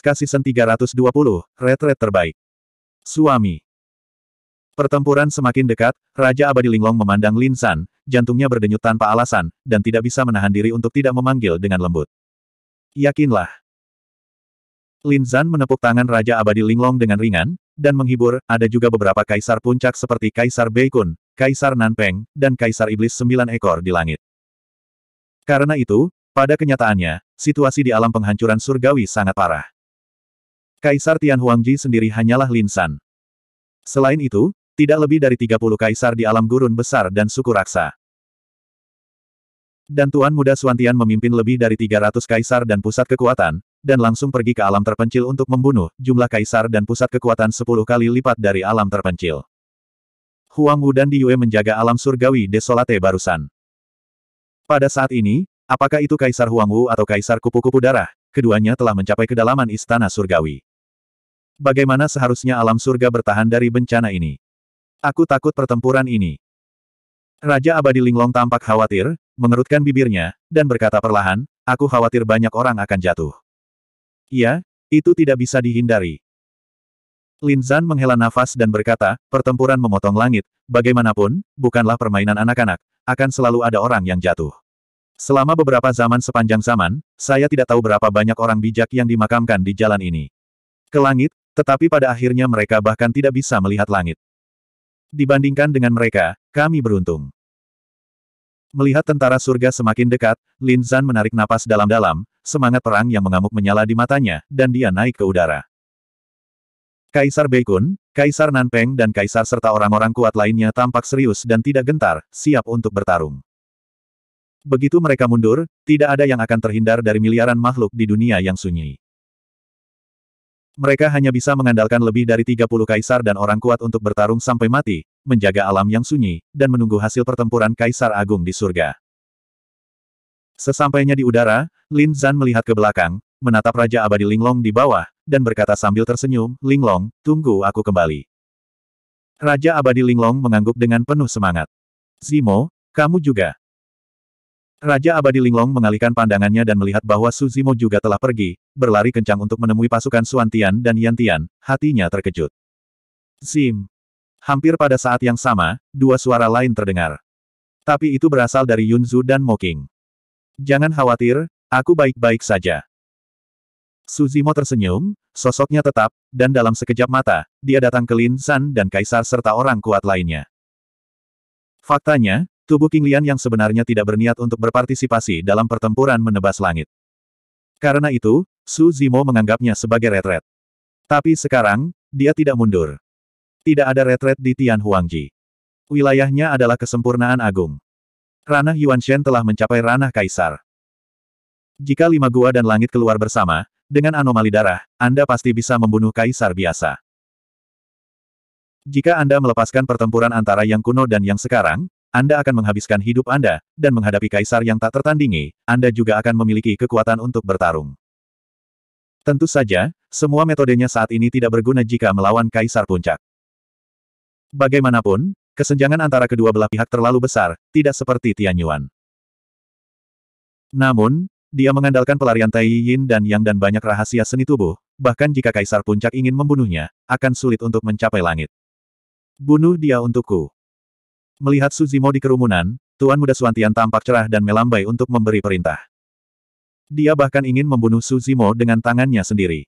Ska Season 320, red red Terbaik. Suami. Pertempuran semakin dekat, Raja Abadi Linglong memandang Lin San, jantungnya berdenyut tanpa alasan, dan tidak bisa menahan diri untuk tidak memanggil dengan lembut. Yakinlah. Lin San menepuk tangan Raja Abadi Linglong dengan ringan, dan menghibur, ada juga beberapa kaisar puncak seperti Kaisar Beikun, Kaisar Nanpeng, dan Kaisar Iblis Sembilan Ekor di Langit. Karena itu, pada kenyataannya, situasi di alam penghancuran surgawi sangat parah. Kaisar Tianhuangji sendiri hanyalah linsan. Selain itu, tidak lebih dari 30 kaisar di alam gurun besar dan suku raksa. Dan Tuan Muda Suantian memimpin lebih dari 300 kaisar dan pusat kekuatan, dan langsung pergi ke alam terpencil untuk membunuh, jumlah kaisar dan pusat kekuatan 10 kali lipat dari alam terpencil. Huang Wu dan Yue menjaga alam surgawi desolate barusan. Pada saat ini, apakah itu Kaisar Huang Wu atau Kaisar Kupu-Kupu Darah, keduanya telah mencapai kedalaman istana surgawi bagaimana seharusnya alam surga bertahan dari bencana ini? Aku takut pertempuran ini. Raja Abadi Linglong tampak khawatir, mengerutkan bibirnya, dan berkata perlahan, aku khawatir banyak orang akan jatuh. Iya, itu tidak bisa dihindari. Lin Zan menghela nafas dan berkata, pertempuran memotong langit, bagaimanapun, bukanlah permainan anak-anak, akan selalu ada orang yang jatuh. Selama beberapa zaman sepanjang zaman, saya tidak tahu berapa banyak orang bijak yang dimakamkan di jalan ini. Ke langit, tetapi pada akhirnya mereka bahkan tidak bisa melihat langit. Dibandingkan dengan mereka, kami beruntung. Melihat tentara surga semakin dekat, Lin Zan menarik napas dalam-dalam, semangat perang yang mengamuk menyala di matanya, dan dia naik ke udara. Kaisar Beikun, Kaisar Nanpeng dan Kaisar serta orang-orang kuat lainnya tampak serius dan tidak gentar, siap untuk bertarung. Begitu mereka mundur, tidak ada yang akan terhindar dari miliaran makhluk di dunia yang sunyi. Mereka hanya bisa mengandalkan lebih dari 30 kaisar dan orang kuat untuk bertarung sampai mati, menjaga alam yang sunyi, dan menunggu hasil pertempuran kaisar agung di surga. Sesampainya di udara, Lin Zan melihat ke belakang, menatap Raja Abadi Linglong di bawah, dan berkata sambil tersenyum, Linglong, tunggu aku kembali. Raja Abadi Linglong mengangguk dengan penuh semangat. Zimo, kamu juga. Raja Abadi Linglong mengalihkan pandangannya dan melihat bahwa Suzimo juga telah pergi, berlari kencang untuk menemui pasukan Suantian dan Yantian, hatinya terkejut. Zim. Hampir pada saat yang sama, dua suara lain terdengar. Tapi itu berasal dari Yunzu dan Moking. Jangan khawatir, aku baik-baik saja. Suzimo tersenyum, sosoknya tetap, dan dalam sekejap mata, dia datang ke Lin San dan Kaisar serta orang kuat lainnya. Faktanya, Tubuh King Lian yang sebenarnya tidak berniat untuk berpartisipasi dalam pertempuran menebas langit. Karena itu, Su Zimo menganggapnya sebagai retret. Tapi sekarang, dia tidak mundur. Tidak ada retret di Tian Huangji. Wilayahnya adalah kesempurnaan agung. Ranah Yuan Shen telah mencapai ranah kaisar. Jika lima gua dan langit keluar bersama, dengan anomali darah, Anda pasti bisa membunuh kaisar biasa. Jika Anda melepaskan pertempuran antara yang kuno dan yang sekarang, anda akan menghabiskan hidup Anda, dan menghadapi kaisar yang tak tertandingi, Anda juga akan memiliki kekuatan untuk bertarung. Tentu saja, semua metodenya saat ini tidak berguna jika melawan kaisar puncak. Bagaimanapun, kesenjangan antara kedua belah pihak terlalu besar, tidak seperti Tianyuan. Namun, dia mengandalkan pelarian Tai Yin dan Yang dan banyak rahasia seni tubuh, bahkan jika kaisar puncak ingin membunuhnya, akan sulit untuk mencapai langit. Bunuh dia untukku. Melihat Suzimo di kerumunan, Tuan Muda Suantian tampak cerah dan melambai untuk memberi perintah. Dia bahkan ingin membunuh Suzimo dengan tangannya sendiri.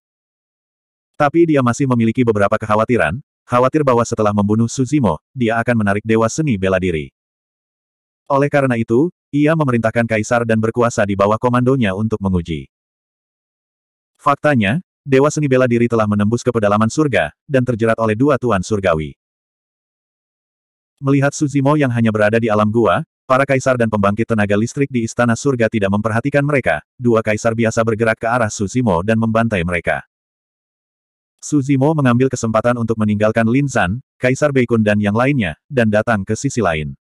Tapi dia masih memiliki beberapa kekhawatiran, khawatir bahwa setelah membunuh Suzimo, dia akan menarik Dewa Seni Bela Diri. Oleh karena itu, ia memerintahkan Kaisar dan berkuasa di bawah komandonya untuk menguji. Faktanya, Dewa Seni Bela Diri telah menembus ke pedalaman surga, dan terjerat oleh dua Tuan Surgawi. Melihat Suzimo yang hanya berada di alam gua, para kaisar dan pembangkit tenaga listrik di Istana Surga tidak memperhatikan mereka, dua kaisar biasa bergerak ke arah Suzimo dan membantai mereka. Suzimo mengambil kesempatan untuk meninggalkan Lin Zan, Kaisar Beikun dan yang lainnya, dan datang ke sisi lain.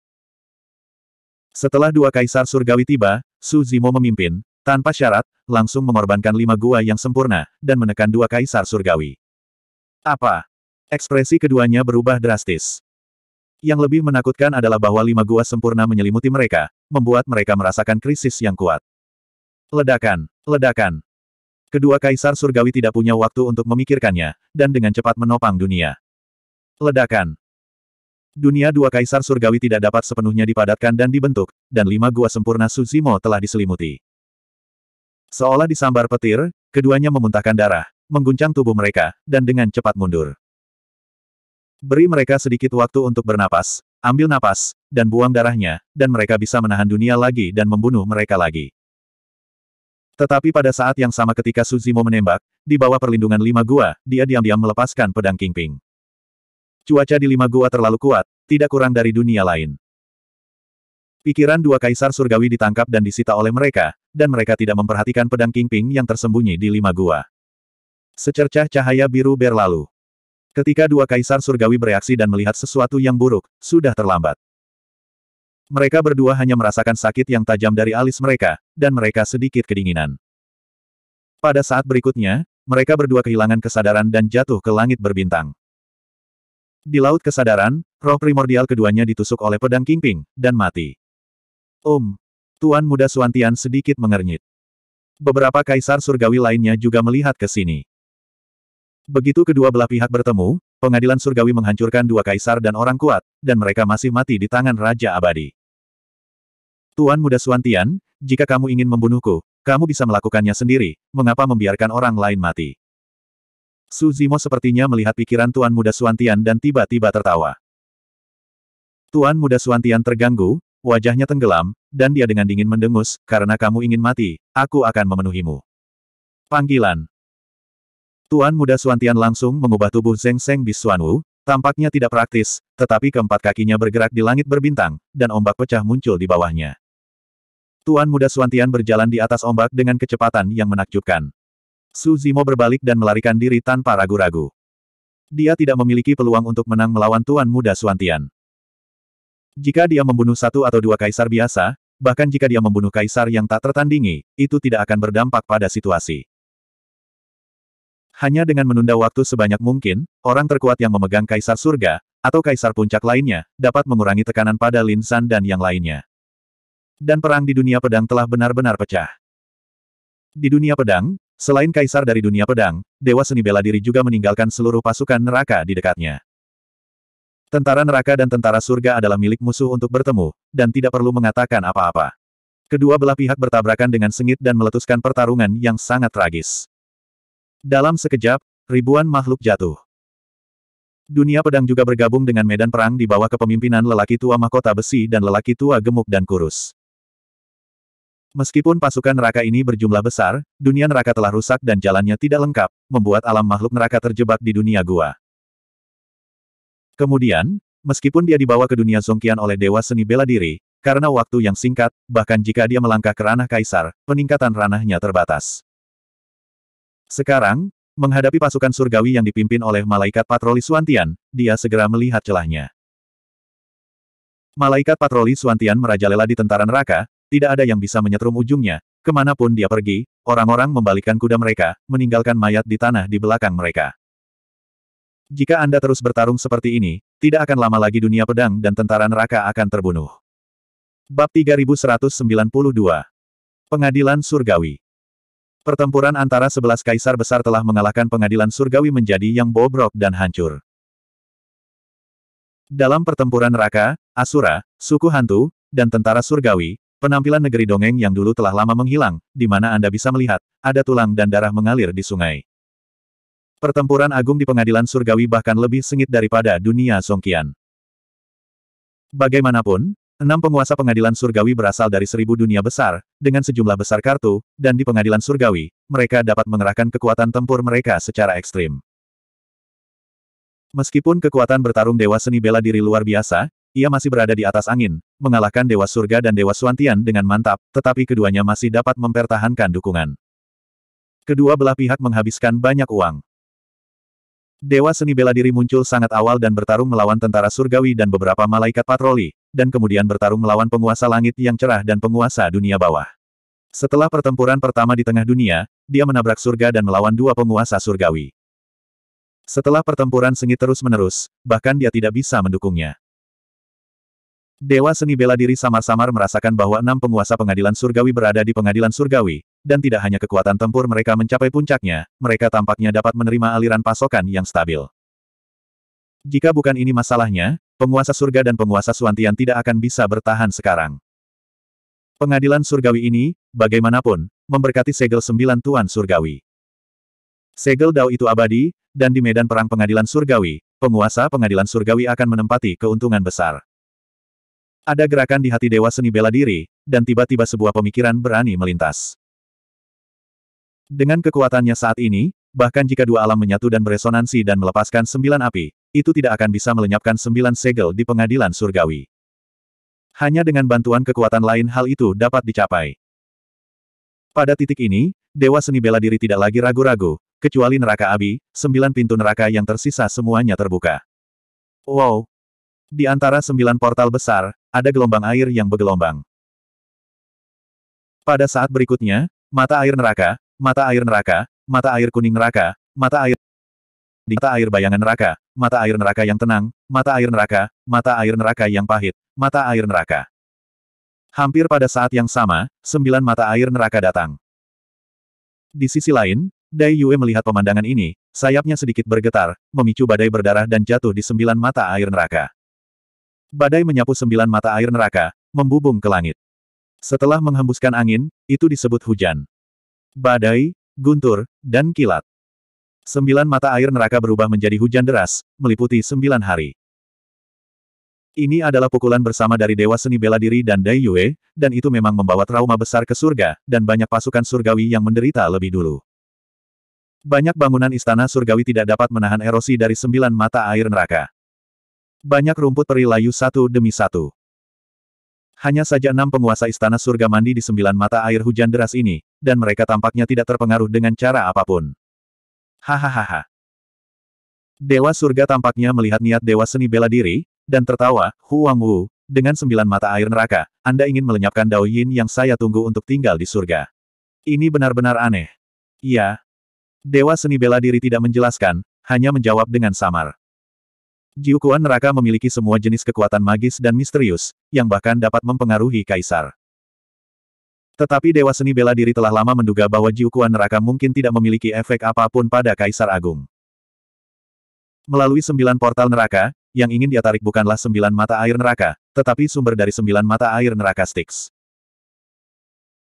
Setelah dua kaisar surgawi tiba, Suzimo memimpin, tanpa syarat, langsung mengorbankan lima gua yang sempurna, dan menekan dua kaisar surgawi. Apa? Ekspresi keduanya berubah drastis. Yang lebih menakutkan adalah bahwa lima gua sempurna menyelimuti mereka, membuat mereka merasakan krisis yang kuat. Ledakan, ledakan. Kedua kaisar surgawi tidak punya waktu untuk memikirkannya, dan dengan cepat menopang dunia. Ledakan. Dunia dua kaisar surgawi tidak dapat sepenuhnya dipadatkan dan dibentuk, dan lima gua sempurna Suzimo telah diselimuti. Seolah disambar petir, keduanya memuntahkan darah, mengguncang tubuh mereka, dan dengan cepat mundur. Beri mereka sedikit waktu untuk bernapas, ambil napas, dan buang darahnya, dan mereka bisa menahan dunia lagi dan membunuh mereka lagi. Tetapi pada saat yang sama ketika Suzimo menembak, di bawah perlindungan lima gua, dia diam-diam melepaskan pedang Kingping. Cuaca di lima gua terlalu kuat, tidak kurang dari dunia lain. Pikiran dua kaisar surgawi ditangkap dan disita oleh mereka, dan mereka tidak memperhatikan pedang Kingping yang tersembunyi di lima gua. Secercah cahaya biru berlalu. Ketika dua kaisar surgawi bereaksi dan melihat sesuatu yang buruk, sudah terlambat. Mereka berdua hanya merasakan sakit yang tajam dari alis mereka, dan mereka sedikit kedinginan. Pada saat berikutnya, mereka berdua kehilangan kesadaran dan jatuh ke langit berbintang. Di Laut Kesadaran, roh primordial keduanya ditusuk oleh pedang Kingping, dan mati. Om! Tuan Muda Suantian sedikit mengernyit. Beberapa kaisar surgawi lainnya juga melihat ke sini. Begitu kedua belah pihak bertemu, pengadilan surgawi menghancurkan dua kaisar dan orang kuat, dan mereka masih mati di tangan Raja Abadi. Tuan Muda Suantian, jika kamu ingin membunuhku, kamu bisa melakukannya sendiri, mengapa membiarkan orang lain mati? Su Zimo sepertinya melihat pikiran Tuan Muda Suantian dan tiba-tiba tertawa. Tuan Muda Suantian terganggu, wajahnya tenggelam, dan dia dengan dingin mendengus, karena kamu ingin mati, aku akan memenuhimu. Panggilan, Tuan muda Suantian langsung mengubah tubuh Zeng Seng Bis Suanwu, tampaknya tidak praktis, tetapi keempat kakinya bergerak di langit berbintang, dan ombak pecah muncul di bawahnya. Tuan muda Suantian berjalan di atas ombak dengan kecepatan yang menakjubkan. Su Zimo berbalik dan melarikan diri tanpa ragu-ragu. Dia tidak memiliki peluang untuk menang melawan Tuan muda Suantian. Jika dia membunuh satu atau dua kaisar biasa, bahkan jika dia membunuh kaisar yang tak tertandingi, itu tidak akan berdampak pada situasi. Hanya dengan menunda waktu sebanyak mungkin, orang terkuat yang memegang kaisar surga, atau kaisar puncak lainnya, dapat mengurangi tekanan pada Lin San dan yang lainnya. Dan perang di dunia pedang telah benar-benar pecah. Di dunia pedang, selain kaisar dari dunia pedang, Dewa Seni Bela Diri juga meninggalkan seluruh pasukan neraka di dekatnya. Tentara neraka dan tentara surga adalah milik musuh untuk bertemu, dan tidak perlu mengatakan apa-apa. Kedua belah pihak bertabrakan dengan sengit dan meletuskan pertarungan yang sangat tragis. Dalam sekejap, ribuan makhluk jatuh. Dunia pedang juga bergabung dengan medan perang di bawah kepemimpinan lelaki tua mahkota besi dan lelaki tua gemuk dan kurus. Meskipun pasukan neraka ini berjumlah besar, dunia neraka telah rusak dan jalannya tidak lengkap, membuat alam makhluk neraka terjebak di dunia gua. Kemudian, meskipun dia dibawa ke dunia Zongkian oleh Dewa Seni Bela Diri, karena waktu yang singkat, bahkan jika dia melangkah ke ranah kaisar, peningkatan ranahnya terbatas. Sekarang, menghadapi pasukan surgawi yang dipimpin oleh malaikat patroli Suantian, dia segera melihat celahnya. Malaikat patroli Suantian merajalela di tentara neraka, tidak ada yang bisa menyetrum ujungnya, kemanapun dia pergi, orang-orang membalikkan kuda mereka, meninggalkan mayat di tanah di belakang mereka. Jika Anda terus bertarung seperti ini, tidak akan lama lagi dunia pedang dan tentara neraka akan terbunuh. Bab 3192 Pengadilan Surgawi Pertempuran antara sebelas kaisar besar telah mengalahkan pengadilan surgawi menjadi yang bobrok dan hancur. Dalam pertempuran neraka, Asura, suku hantu, dan tentara surgawi, penampilan negeri dongeng yang dulu telah lama menghilang, di mana Anda bisa melihat, ada tulang dan darah mengalir di sungai. Pertempuran agung di pengadilan surgawi bahkan lebih sengit daripada dunia Songkian. Bagaimanapun, Enam penguasa pengadilan surgawi berasal dari seribu dunia besar, dengan sejumlah besar kartu, dan di pengadilan surgawi, mereka dapat mengerahkan kekuatan tempur mereka secara ekstrim. Meskipun kekuatan bertarung Dewa Seni Bela Diri luar biasa, ia masih berada di atas angin, mengalahkan Dewa Surga dan Dewa Suantian dengan mantap, tetapi keduanya masih dapat mempertahankan dukungan. Kedua belah pihak menghabiskan banyak uang. Dewa seni bela diri muncul sangat awal dan bertarung melawan tentara surgawi dan beberapa malaikat patroli, dan kemudian bertarung melawan penguasa langit yang cerah dan penguasa dunia bawah. Setelah pertempuran pertama di tengah dunia, dia menabrak surga dan melawan dua penguasa surgawi. Setelah pertempuran sengit terus-menerus, bahkan dia tidak bisa mendukungnya. Dewa seni bela diri samar-samar merasakan bahwa enam penguasa pengadilan surgawi berada di pengadilan surgawi, dan tidak hanya kekuatan tempur mereka mencapai puncaknya, mereka tampaknya dapat menerima aliran pasokan yang stabil. Jika bukan ini masalahnya, penguasa surga dan penguasa Suantian tidak akan bisa bertahan sekarang. Pengadilan surgawi ini, bagaimanapun, memberkati segel sembilan tuan surgawi. Segel Dao itu abadi, dan di medan perang pengadilan surgawi, penguasa pengadilan surgawi akan menempati keuntungan besar. Ada gerakan di hati Dewa Seni Bela Diri, dan tiba-tiba sebuah pemikiran berani melintas. Dengan kekuatannya saat ini, bahkan jika dua alam menyatu dan beresonansi dan melepaskan sembilan api, itu tidak akan bisa melenyapkan sembilan segel di pengadilan surgawi. Hanya dengan bantuan kekuatan lain hal itu dapat dicapai. Pada titik ini, Dewa Seni Bela Diri tidak lagi ragu-ragu, kecuali neraka abi, sembilan pintu neraka yang tersisa semuanya terbuka. Wow! Di antara sembilan portal besar, ada gelombang air yang bergelombang. Pada saat berikutnya, mata air neraka, mata air neraka, mata air kuning neraka, mata air di mata air bayangan neraka, mata air neraka yang tenang, mata air neraka, mata air neraka yang pahit, mata air neraka. Hampir pada saat yang sama, sembilan mata air neraka datang. Di sisi lain, Dai Yue melihat pemandangan ini, sayapnya sedikit bergetar, memicu badai berdarah dan jatuh di sembilan mata air neraka. Badai menyapu sembilan mata air neraka, membubung ke langit. Setelah menghembuskan angin, itu disebut hujan badai, guntur, dan kilat. Sembilan mata air neraka berubah menjadi hujan deras, meliputi sembilan hari. Ini adalah pukulan bersama dari Dewa Seni Bela Diri dan Dai Yue, dan itu memang membawa trauma besar ke surga, dan banyak pasukan surgawi yang menderita lebih dulu. Banyak bangunan istana surgawi tidak dapat menahan erosi dari sembilan mata air neraka. Banyak rumput peri layu satu demi satu. Hanya saja enam penguasa istana surga mandi di sembilan mata air hujan deras ini, dan mereka tampaknya tidak terpengaruh dengan cara apapun. Hahaha. Dewa surga tampaknya melihat niat dewa seni bela diri, dan tertawa, Huang Wu, dengan sembilan mata air neraka, Anda ingin melenyapkan Dao Yin yang saya tunggu untuk tinggal di surga. Ini benar-benar aneh. Iya. Dewa seni bela diri tidak menjelaskan, hanya menjawab dengan samar. Jiukuan neraka memiliki semua jenis kekuatan magis dan misterius, yang bahkan dapat mempengaruhi kaisar. Tetapi Dewa Seni Bela Diri telah lama menduga bahwa Jiukuan neraka mungkin tidak memiliki efek apapun pada kaisar agung. Melalui sembilan portal neraka, yang ingin dia tarik bukanlah sembilan mata air neraka, tetapi sumber dari sembilan mata air neraka Styx.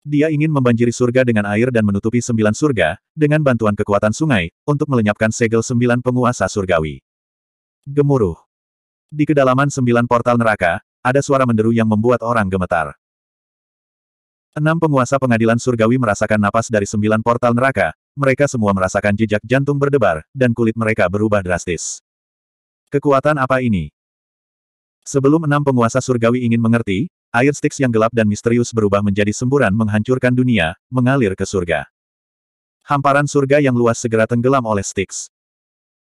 Dia ingin membanjiri surga dengan air dan menutupi sembilan surga, dengan bantuan kekuatan sungai, untuk melenyapkan segel sembilan penguasa surgawi. Gemuruh. Di kedalaman sembilan portal neraka, ada suara menderu yang membuat orang gemetar. Enam penguasa pengadilan surgawi merasakan napas dari sembilan portal neraka, mereka semua merasakan jejak jantung berdebar, dan kulit mereka berubah drastis. Kekuatan apa ini? Sebelum enam penguasa surgawi ingin mengerti, air sticks yang gelap dan misterius berubah menjadi semburan menghancurkan dunia, mengalir ke surga. Hamparan surga yang luas segera tenggelam oleh sticks.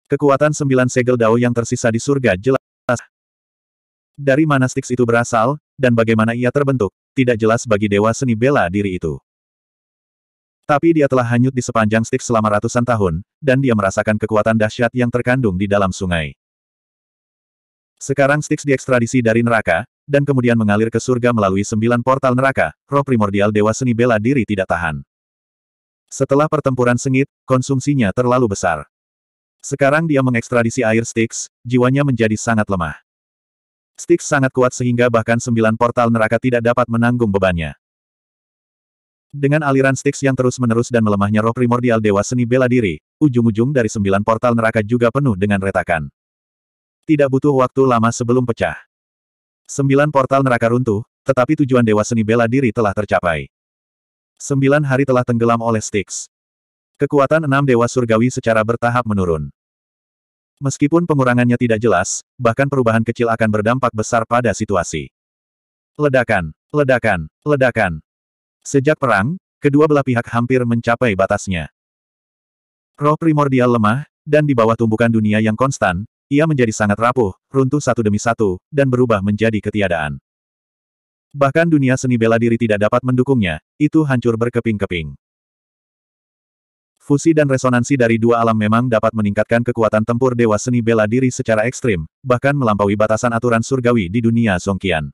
Kekuatan sembilan segel Dao yang tersisa di surga jelas. Dari mana Styx itu berasal, dan bagaimana ia terbentuk, tidak jelas bagi dewa seni bela diri itu. Tapi dia telah hanyut di sepanjang Styx selama ratusan tahun, dan dia merasakan kekuatan dahsyat yang terkandung di dalam sungai. Sekarang Styx diekstradisi dari neraka, dan kemudian mengalir ke surga melalui sembilan portal neraka, roh primordial dewa seni bela diri tidak tahan. Setelah pertempuran sengit, konsumsinya terlalu besar. Sekarang dia mengekstradisi air Styx, jiwanya menjadi sangat lemah. Styx sangat kuat sehingga bahkan sembilan portal neraka tidak dapat menanggung bebannya. Dengan aliran Styx yang terus-menerus dan melemahnya roh primordial Dewa Seni Bela Diri, ujung-ujung dari sembilan portal neraka juga penuh dengan retakan. Tidak butuh waktu lama sebelum pecah. Sembilan portal neraka runtuh, tetapi tujuan Dewa Seni Bela Diri telah tercapai. Sembilan hari telah tenggelam oleh Styx. Kekuatan enam dewa surgawi secara bertahap menurun. Meskipun pengurangannya tidak jelas, bahkan perubahan kecil akan berdampak besar pada situasi. Ledakan, ledakan, ledakan. Sejak perang, kedua belah pihak hampir mencapai batasnya. Roh primordial lemah, dan di bawah tumbukan dunia yang konstan, ia menjadi sangat rapuh, runtuh satu demi satu, dan berubah menjadi ketiadaan. Bahkan dunia seni bela diri tidak dapat mendukungnya, itu hancur berkeping-keping. Fusi dan resonansi dari dua alam memang dapat meningkatkan kekuatan tempur Dewa Seni Bela Diri secara ekstrim, bahkan melampaui batasan aturan surgawi di dunia Songkian.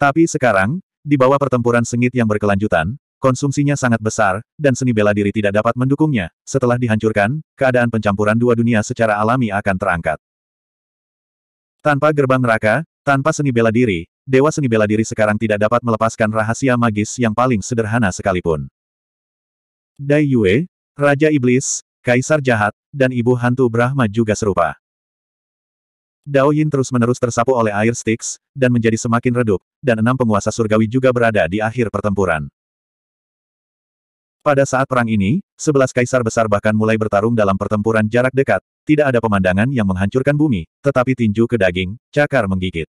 Tapi sekarang, di bawah pertempuran sengit yang berkelanjutan, konsumsinya sangat besar, dan seni bela diri tidak dapat mendukungnya. Setelah dihancurkan, keadaan pencampuran dua dunia secara alami akan terangkat. Tanpa gerbang neraka, tanpa seni bela diri, Dewa Seni Bela Diri sekarang tidak dapat melepaskan rahasia magis yang paling sederhana sekalipun. Dai Yue, Raja Iblis, Kaisar Jahat, dan Ibu Hantu Brahma juga serupa. Dao Yin terus-menerus tersapu oleh air Styx, dan menjadi semakin redup, dan enam penguasa surgawi juga berada di akhir pertempuran. Pada saat perang ini, sebelas kaisar besar bahkan mulai bertarung dalam pertempuran jarak dekat, tidak ada pemandangan yang menghancurkan bumi, tetapi tinju ke daging, cakar menggigit.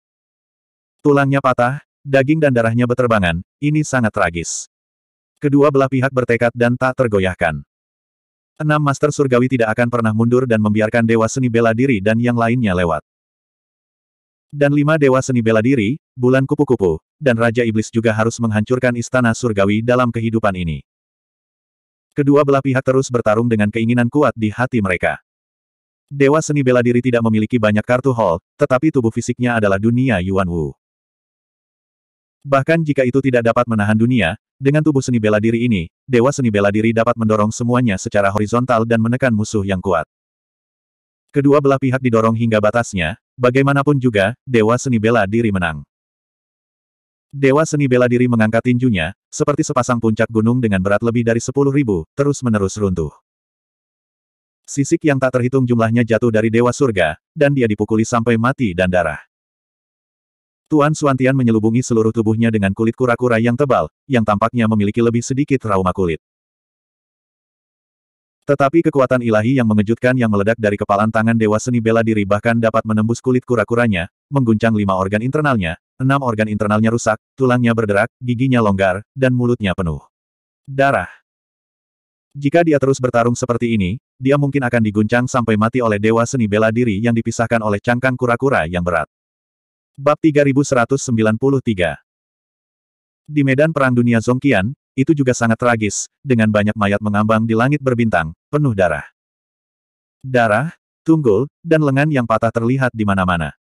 Tulangnya patah, daging dan darahnya beterbangan, ini sangat tragis. Kedua belah pihak bertekad dan tak tergoyahkan. Enam Master Surgawi tidak akan pernah mundur dan membiarkan Dewa Seni Bela Diri dan yang lainnya lewat. Dan lima Dewa Seni Bela Diri, Bulan Kupu-Kupu, dan Raja Iblis juga harus menghancurkan Istana Surgawi dalam kehidupan ini. Kedua belah pihak terus bertarung dengan keinginan kuat di hati mereka. Dewa Seni Bela Diri tidak memiliki banyak kartu hall, tetapi tubuh fisiknya adalah dunia Yuan Wu. Bahkan jika itu tidak dapat menahan dunia, dengan tubuh seni bela diri ini, Dewa Seni Bela Diri dapat mendorong semuanya secara horizontal dan menekan musuh yang kuat. Kedua belah pihak didorong hingga batasnya, bagaimanapun juga, Dewa Seni Bela Diri menang. Dewa Seni Bela Diri mengangkat tinjunya, seperti sepasang puncak gunung dengan berat lebih dari ribu, terus-menerus runtuh. Sisik yang tak terhitung jumlahnya jatuh dari Dewa Surga, dan dia dipukuli sampai mati dan darah. Tuan Suantian menyelubungi seluruh tubuhnya dengan kulit kura-kura yang tebal, yang tampaknya memiliki lebih sedikit trauma kulit. Tetapi kekuatan ilahi yang mengejutkan yang meledak dari kepalan tangan Dewa Seni Bela Diri bahkan dapat menembus kulit kura-kuranya, mengguncang lima organ internalnya, enam organ internalnya rusak, tulangnya berderak, giginya longgar, dan mulutnya penuh. Darah. Jika dia terus bertarung seperti ini, dia mungkin akan diguncang sampai mati oleh Dewa Seni Bela Diri yang dipisahkan oleh cangkang kura-kura yang berat. Bab 3193 Di medan Perang Dunia Zongkian, itu juga sangat tragis, dengan banyak mayat mengambang di langit berbintang, penuh darah. Darah, tunggul, dan lengan yang patah terlihat di mana-mana.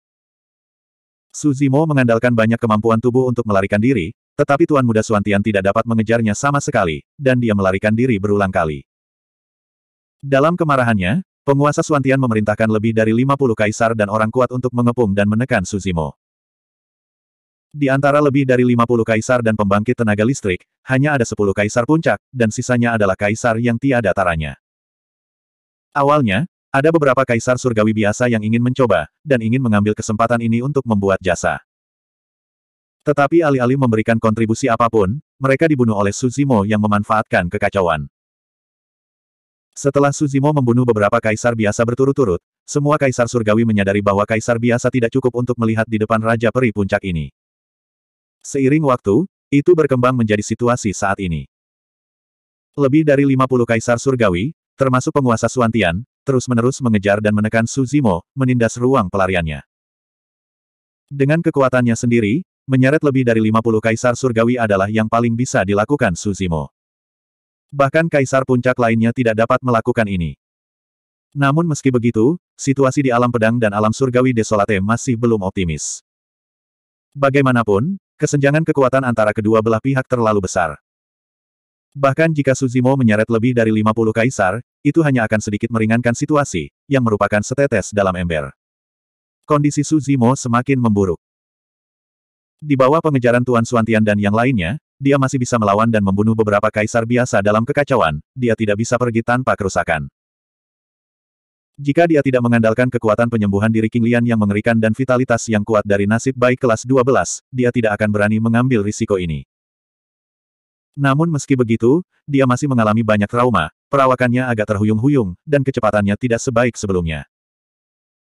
Suzimo mengandalkan banyak kemampuan tubuh untuk melarikan diri, tetapi Tuan Muda Suantian tidak dapat mengejarnya sama sekali, dan dia melarikan diri berulang kali. Dalam kemarahannya, penguasa Suantian memerintahkan lebih dari 50 kaisar dan orang kuat untuk mengepung dan menekan Suzimo. Di antara lebih dari 50 kaisar dan pembangkit tenaga listrik, hanya ada 10 kaisar puncak, dan sisanya adalah kaisar yang tiada taranya. Awalnya, ada beberapa kaisar surgawi biasa yang ingin mencoba, dan ingin mengambil kesempatan ini untuk membuat jasa. Tetapi alih-alih memberikan kontribusi apapun, mereka dibunuh oleh Suzimo yang memanfaatkan kekacauan. Setelah Suzimo membunuh beberapa kaisar biasa berturut-turut, semua kaisar surgawi menyadari bahwa kaisar biasa tidak cukup untuk melihat di depan Raja Peri Puncak ini. Seiring waktu, itu berkembang menjadi situasi saat ini. Lebih dari 50 kaisar surgawi, termasuk penguasa Suantian, terus-menerus mengejar dan menekan Suzimo, menindas ruang pelariannya. Dengan kekuatannya sendiri, menyeret lebih dari 50 kaisar surgawi adalah yang paling bisa dilakukan Suzimo. Bahkan kaisar puncak lainnya tidak dapat melakukan ini. Namun meski begitu, situasi di alam pedang dan alam surgawi desolate masih belum optimis. Bagaimanapun, Kesenjangan kekuatan antara kedua belah pihak terlalu besar. Bahkan jika Suzimo menyeret lebih dari 50 kaisar, itu hanya akan sedikit meringankan situasi, yang merupakan setetes dalam ember. Kondisi Suzimo semakin memburuk. Di bawah pengejaran Tuan Suantian dan yang lainnya, dia masih bisa melawan dan membunuh beberapa kaisar biasa dalam kekacauan, dia tidak bisa pergi tanpa kerusakan. Jika dia tidak mengandalkan kekuatan penyembuhan diri King Lian yang mengerikan dan vitalitas yang kuat dari nasib baik kelas 12, dia tidak akan berani mengambil risiko ini. Namun meski begitu, dia masih mengalami banyak trauma, perawakannya agak terhuyung-huyung, dan kecepatannya tidak sebaik sebelumnya.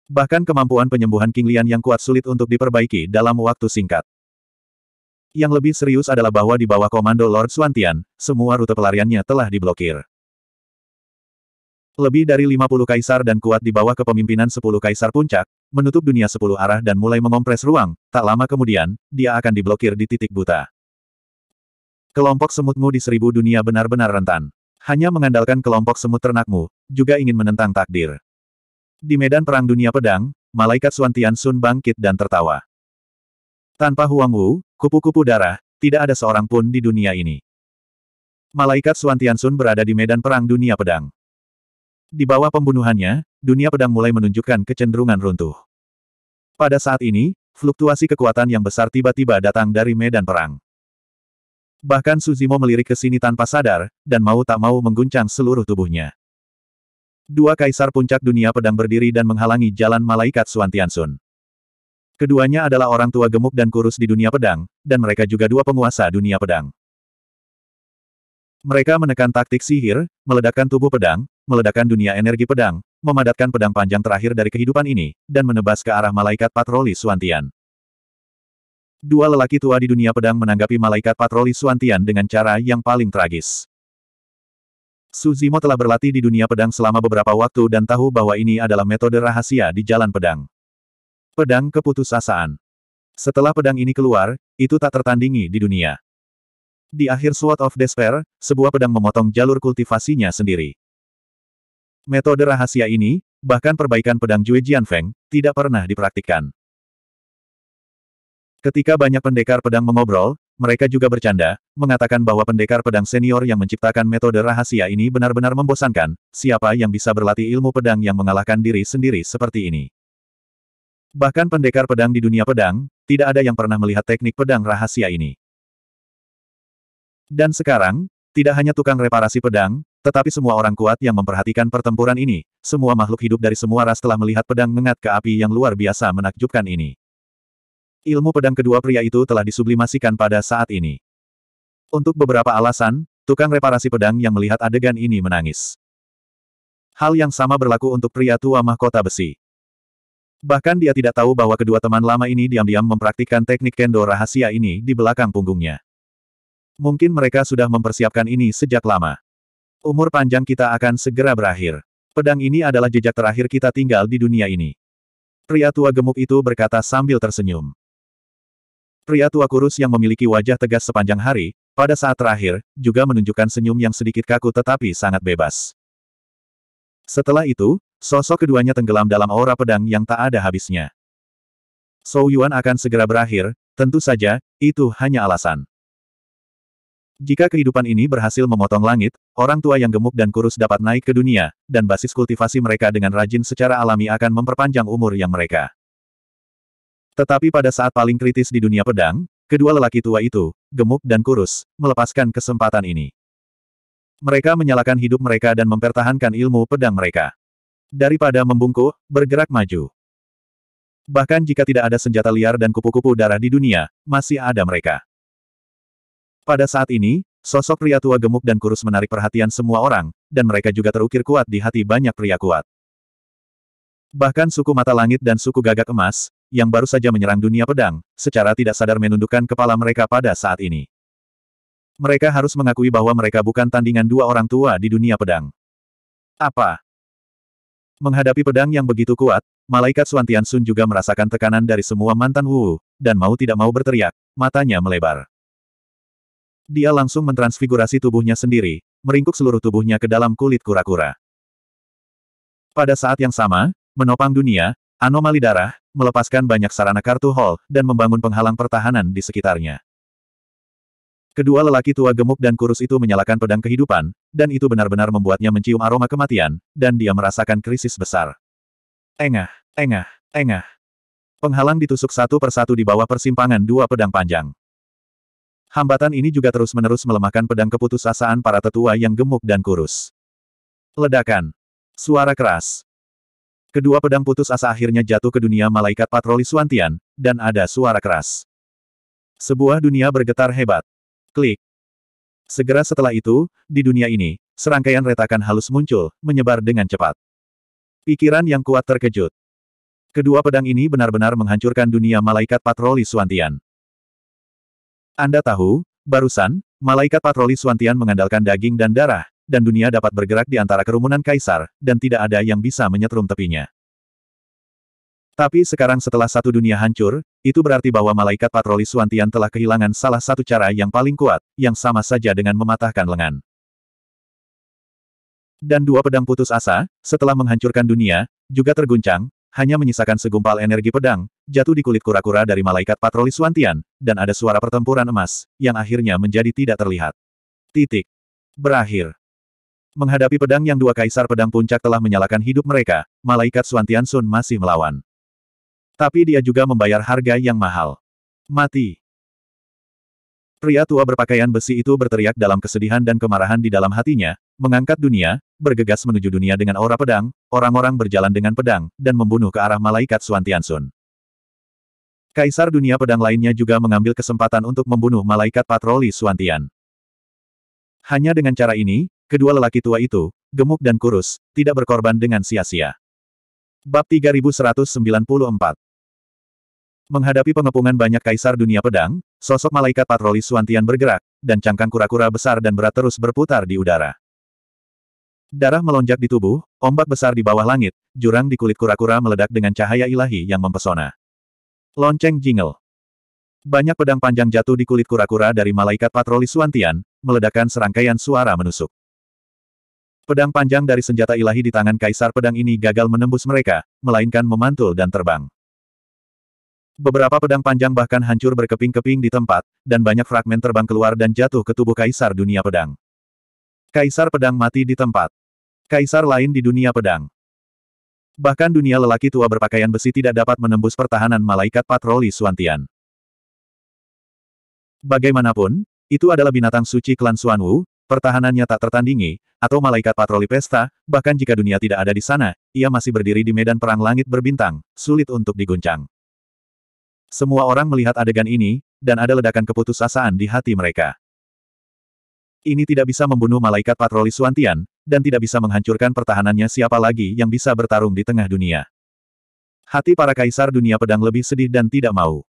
Bahkan kemampuan penyembuhan King Lian yang kuat sulit untuk diperbaiki dalam waktu singkat. Yang lebih serius adalah bahwa di bawah komando Lord Suantian, semua rute pelariannya telah diblokir. Lebih dari 50 kaisar dan kuat di bawah kepemimpinan 10 kaisar puncak, menutup dunia 10 arah dan mulai mengompres ruang, tak lama kemudian, dia akan diblokir di titik buta. Kelompok semutmu di seribu dunia benar-benar rentan. Hanya mengandalkan kelompok semut ternakmu, juga ingin menentang takdir. Di medan perang dunia pedang, malaikat Suantian Sun bangkit dan tertawa. Tanpa Huang Wu, kupu-kupu darah, tidak ada seorang pun di dunia ini. Malaikat Suantian Sun berada di medan perang dunia pedang. Di bawah pembunuhannya, dunia pedang mulai menunjukkan kecenderungan runtuh. Pada saat ini, fluktuasi kekuatan yang besar tiba-tiba datang dari medan perang. Bahkan Suzimo melirik ke sini tanpa sadar, dan mau tak mau mengguncang seluruh tubuhnya. Dua kaisar puncak dunia pedang berdiri dan menghalangi jalan malaikat Suan Tiansun. Keduanya adalah orang tua gemuk dan kurus di dunia pedang, dan mereka juga dua penguasa dunia pedang. Mereka menekan taktik sihir, meledakkan tubuh pedang, meledakan dunia energi pedang, memadatkan pedang panjang terakhir dari kehidupan ini, dan menebas ke arah malaikat patroli Suantian. Dua lelaki tua di dunia pedang menanggapi malaikat patroli Suantian dengan cara yang paling tragis. Suzimo telah berlatih di dunia pedang selama beberapa waktu dan tahu bahwa ini adalah metode rahasia di jalan pedang. Pedang keputusasaan. Setelah pedang ini keluar, itu tak tertandingi di dunia. Di akhir Sword of Despair, sebuah pedang memotong jalur kultivasinya sendiri. Metode rahasia ini, bahkan perbaikan pedang Jue Jianfeng, tidak pernah dipraktikkan. Ketika banyak pendekar pedang mengobrol, mereka juga bercanda, mengatakan bahwa pendekar pedang senior yang menciptakan metode rahasia ini benar-benar membosankan, siapa yang bisa berlatih ilmu pedang yang mengalahkan diri sendiri seperti ini. Bahkan pendekar pedang di dunia pedang, tidak ada yang pernah melihat teknik pedang rahasia ini. Dan sekarang, tidak hanya tukang reparasi pedang, tetapi semua orang kuat yang memperhatikan pertempuran ini, semua makhluk hidup dari semua ras telah melihat pedang mengat ke api yang luar biasa menakjubkan ini. Ilmu pedang kedua pria itu telah disublimasikan pada saat ini. Untuk beberapa alasan, tukang reparasi pedang yang melihat adegan ini menangis. Hal yang sama berlaku untuk pria tua mahkota besi. Bahkan dia tidak tahu bahwa kedua teman lama ini diam-diam mempraktikkan teknik kendo rahasia ini di belakang punggungnya. Mungkin mereka sudah mempersiapkan ini sejak lama. Umur panjang kita akan segera berakhir. Pedang ini adalah jejak terakhir kita tinggal di dunia ini. Pria tua gemuk itu berkata sambil tersenyum. Pria tua kurus yang memiliki wajah tegas sepanjang hari, pada saat terakhir, juga menunjukkan senyum yang sedikit kaku tetapi sangat bebas. Setelah itu, sosok keduanya tenggelam dalam aura pedang yang tak ada habisnya. Sou Yuan akan segera berakhir, tentu saja, itu hanya alasan. Jika kehidupan ini berhasil memotong langit, orang tua yang gemuk dan kurus dapat naik ke dunia, dan basis kultivasi mereka dengan rajin secara alami akan memperpanjang umur yang mereka. Tetapi pada saat paling kritis di dunia pedang, kedua lelaki tua itu, gemuk dan kurus, melepaskan kesempatan ini. Mereka menyalakan hidup mereka dan mempertahankan ilmu pedang mereka. Daripada membungkuk, bergerak maju. Bahkan jika tidak ada senjata liar dan kupu-kupu darah di dunia, masih ada mereka. Pada saat ini, sosok pria tua gemuk dan kurus menarik perhatian semua orang, dan mereka juga terukir kuat di hati banyak pria kuat. Bahkan suku mata langit dan suku gagak emas, yang baru saja menyerang dunia pedang, secara tidak sadar menundukkan kepala mereka pada saat ini. Mereka harus mengakui bahwa mereka bukan tandingan dua orang tua di dunia pedang. Apa? Menghadapi pedang yang begitu kuat, malaikat Suantian Sun juga merasakan tekanan dari semua mantan Wu, dan mau tidak mau berteriak, matanya melebar. Dia langsung mentransfigurasi tubuhnya sendiri, meringkuk seluruh tubuhnya ke dalam kulit kura-kura. Pada saat yang sama, menopang dunia, anomali darah, melepaskan banyak sarana kartu hall, dan membangun penghalang pertahanan di sekitarnya. Kedua lelaki tua gemuk dan kurus itu menyalakan pedang kehidupan, dan itu benar-benar membuatnya mencium aroma kematian, dan dia merasakan krisis besar. Engah, engah, engah. Penghalang ditusuk satu persatu di bawah persimpangan dua pedang panjang. Hambatan ini juga terus-menerus melemahkan pedang keputusasaan para tetua yang gemuk dan kurus. Ledakan. Suara keras. Kedua pedang putus asa akhirnya jatuh ke dunia malaikat patroli Suantian, dan ada suara keras. Sebuah dunia bergetar hebat. Klik. Segera setelah itu, di dunia ini, serangkaian retakan halus muncul, menyebar dengan cepat. Pikiran yang kuat terkejut. Kedua pedang ini benar-benar menghancurkan dunia malaikat patroli Suantian. Anda tahu, barusan, malaikat patroli Suantian mengandalkan daging dan darah, dan dunia dapat bergerak di antara kerumunan kaisar, dan tidak ada yang bisa menyetrum tepinya. Tapi sekarang setelah satu dunia hancur, itu berarti bahwa malaikat patroli Suantian telah kehilangan salah satu cara yang paling kuat, yang sama saja dengan mematahkan lengan. Dan dua pedang putus asa, setelah menghancurkan dunia, juga terguncang, hanya menyisakan segumpal energi pedang, jatuh di kulit kura-kura dari malaikat patroli Suantian, dan ada suara pertempuran emas, yang akhirnya menjadi tidak terlihat. Titik. Berakhir. Menghadapi pedang yang dua kaisar pedang puncak telah menyalakan hidup mereka, malaikat Suantian Sun masih melawan. Tapi dia juga membayar harga yang mahal. Mati. Pria tua berpakaian besi itu berteriak dalam kesedihan dan kemarahan di dalam hatinya, mengangkat dunia, bergegas menuju dunia dengan aura pedang, orang-orang berjalan dengan pedang, dan membunuh ke arah malaikat Suantian Sun. Kaisar dunia pedang lainnya juga mengambil kesempatan untuk membunuh malaikat patroli Suantian. Hanya dengan cara ini, kedua lelaki tua itu, gemuk dan kurus, tidak berkorban dengan sia-sia. Bab 3194 Menghadapi pengepungan banyak kaisar dunia pedang, sosok malaikat patroli Suantian bergerak, dan cangkang kura-kura besar dan berat terus berputar di udara. Darah melonjak di tubuh, ombak besar di bawah langit, jurang di kulit kura-kura meledak dengan cahaya ilahi yang mempesona. Lonceng jingle. Banyak pedang panjang jatuh di kulit kura-kura dari malaikat patroli Suantian, meledakkan serangkaian suara menusuk. Pedang panjang dari senjata ilahi di tangan kaisar pedang ini gagal menembus mereka, melainkan memantul dan terbang. Beberapa pedang panjang bahkan hancur berkeping-keping di tempat, dan banyak fragmen terbang keluar dan jatuh ke tubuh kaisar dunia pedang. Kaisar pedang mati di tempat. Kaisar lain di dunia pedang. Bahkan dunia lelaki tua berpakaian besi tidak dapat menembus pertahanan malaikat patroli Suantian. Bagaimanapun, itu adalah binatang suci klan Suanwu, pertahanannya tak tertandingi, atau malaikat patroli pesta, bahkan jika dunia tidak ada di sana, ia masih berdiri di medan perang langit berbintang, sulit untuk diguncang. Semua orang melihat adegan ini, dan ada ledakan keputusasaan di hati mereka ini tidak bisa membunuh malaikat patroli Suantian, dan tidak bisa menghancurkan pertahanannya siapa lagi yang bisa bertarung di tengah dunia. Hati para kaisar dunia pedang lebih sedih dan tidak mau.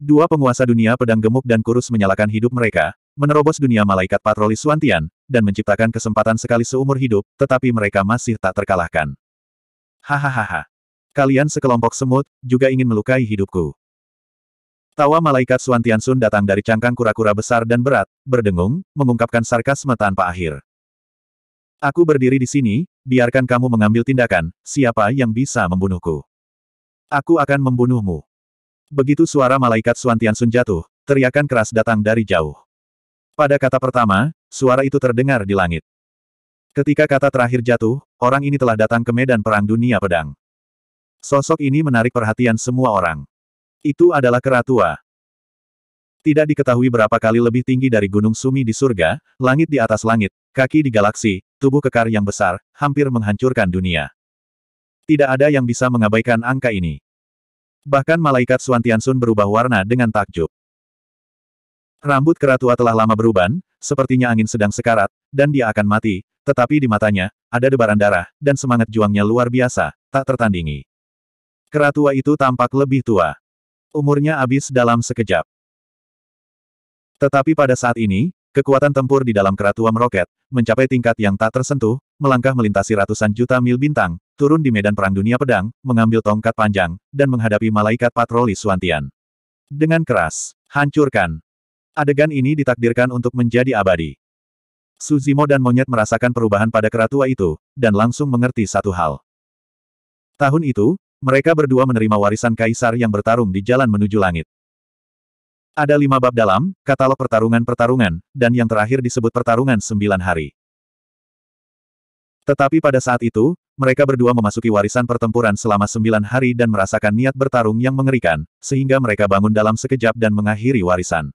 Dua penguasa dunia pedang gemuk dan kurus menyalakan hidup mereka, menerobos dunia malaikat patroli Suantian, dan menciptakan kesempatan sekali seumur hidup, tetapi mereka masih tak terkalahkan. Hahaha. Kalian sekelompok semut, juga ingin melukai hidupku. Tawa malaikat Suan Sun datang dari cangkang kura-kura besar dan berat, berdengung, mengungkapkan sarkasme tanpa akhir. Aku berdiri di sini, biarkan kamu mengambil tindakan, siapa yang bisa membunuhku. Aku akan membunuhmu. Begitu suara malaikat Suan Sun jatuh, teriakan keras datang dari jauh. Pada kata pertama, suara itu terdengar di langit. Ketika kata terakhir jatuh, orang ini telah datang ke medan perang dunia pedang. Sosok ini menarik perhatian semua orang. Itu adalah keratua. Tidak diketahui berapa kali lebih tinggi dari gunung Sumi di surga, langit di atas langit, kaki di galaksi, tubuh kekar yang besar, hampir menghancurkan dunia. Tidak ada yang bisa mengabaikan angka ini. Bahkan malaikat Suantian Sun berubah warna dengan takjub. Rambut keratua telah lama beruban, sepertinya angin sedang sekarat, dan dia akan mati, tetapi di matanya, ada debaran darah, dan semangat juangnya luar biasa, tak tertandingi. Keratua itu tampak lebih tua. Umurnya habis dalam sekejap. Tetapi pada saat ini, kekuatan tempur di dalam keratua meroket, mencapai tingkat yang tak tersentuh, melangkah melintasi ratusan juta mil bintang, turun di medan perang dunia pedang, mengambil tongkat panjang, dan menghadapi malaikat patroli Suantian. Dengan keras, hancurkan. Adegan ini ditakdirkan untuk menjadi abadi. Suzimo dan monyet merasakan perubahan pada keratua itu, dan langsung mengerti satu hal. Tahun itu, mereka berdua menerima warisan kaisar yang bertarung di jalan menuju langit. Ada lima bab dalam, katalog pertarungan-pertarungan, dan yang terakhir disebut pertarungan sembilan hari. Tetapi pada saat itu, mereka berdua memasuki warisan pertempuran selama sembilan hari dan merasakan niat bertarung yang mengerikan, sehingga mereka bangun dalam sekejap dan mengakhiri warisan.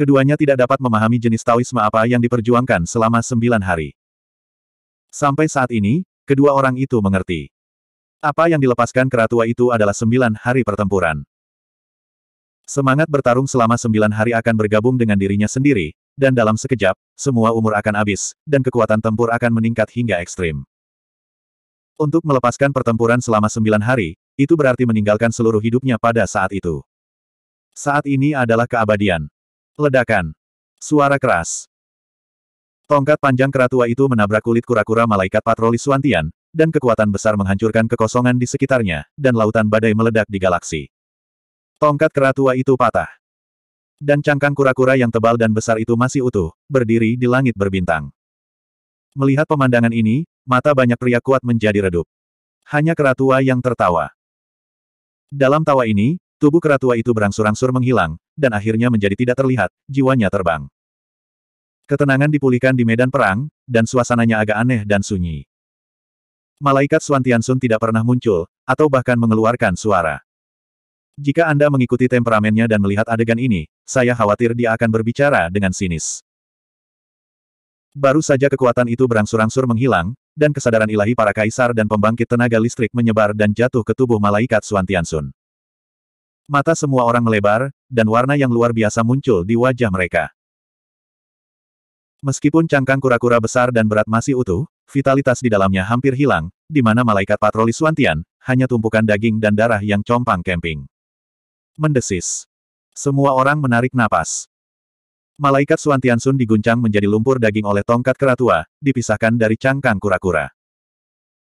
Keduanya tidak dapat memahami jenis Taoisme apa yang diperjuangkan selama sembilan hari. Sampai saat ini, kedua orang itu mengerti. Apa yang dilepaskan keratua itu adalah sembilan hari pertempuran. Semangat bertarung selama sembilan hari akan bergabung dengan dirinya sendiri, dan dalam sekejap, semua umur akan habis, dan kekuatan tempur akan meningkat hingga ekstrim. Untuk melepaskan pertempuran selama sembilan hari, itu berarti meninggalkan seluruh hidupnya pada saat itu. Saat ini adalah keabadian. Ledakan. Suara keras. Tongkat panjang keratua itu menabrak kulit kura-kura malaikat patroli Suantian, dan kekuatan besar menghancurkan kekosongan di sekitarnya, dan lautan badai meledak di galaksi. Tongkat keratua itu patah. Dan cangkang kura-kura yang tebal dan besar itu masih utuh, berdiri di langit berbintang. Melihat pemandangan ini, mata banyak pria kuat menjadi redup. Hanya keratua yang tertawa. Dalam tawa ini, tubuh keratua itu berangsur-angsur menghilang, dan akhirnya menjadi tidak terlihat, jiwanya terbang. Ketenangan dipulihkan di medan perang, dan suasananya agak aneh dan sunyi. Malaikat Suan Tiansun tidak pernah muncul, atau bahkan mengeluarkan suara. Jika Anda mengikuti temperamennya dan melihat adegan ini, saya khawatir dia akan berbicara dengan sinis. Baru saja kekuatan itu berangsur-angsur menghilang, dan kesadaran ilahi para kaisar dan pembangkit tenaga listrik menyebar dan jatuh ke tubuh malaikat Suan Tiansun. Mata semua orang melebar, dan warna yang luar biasa muncul di wajah mereka. Meskipun cangkang kura-kura besar dan berat masih utuh, vitalitas di dalamnya hampir hilang, di mana malaikat patroli Suantian, hanya tumpukan daging dan darah yang compang camping. Mendesis. Semua orang menarik napas. Malaikat Suantian Sun diguncang menjadi lumpur daging oleh tongkat keratua, dipisahkan dari cangkang kura-kura.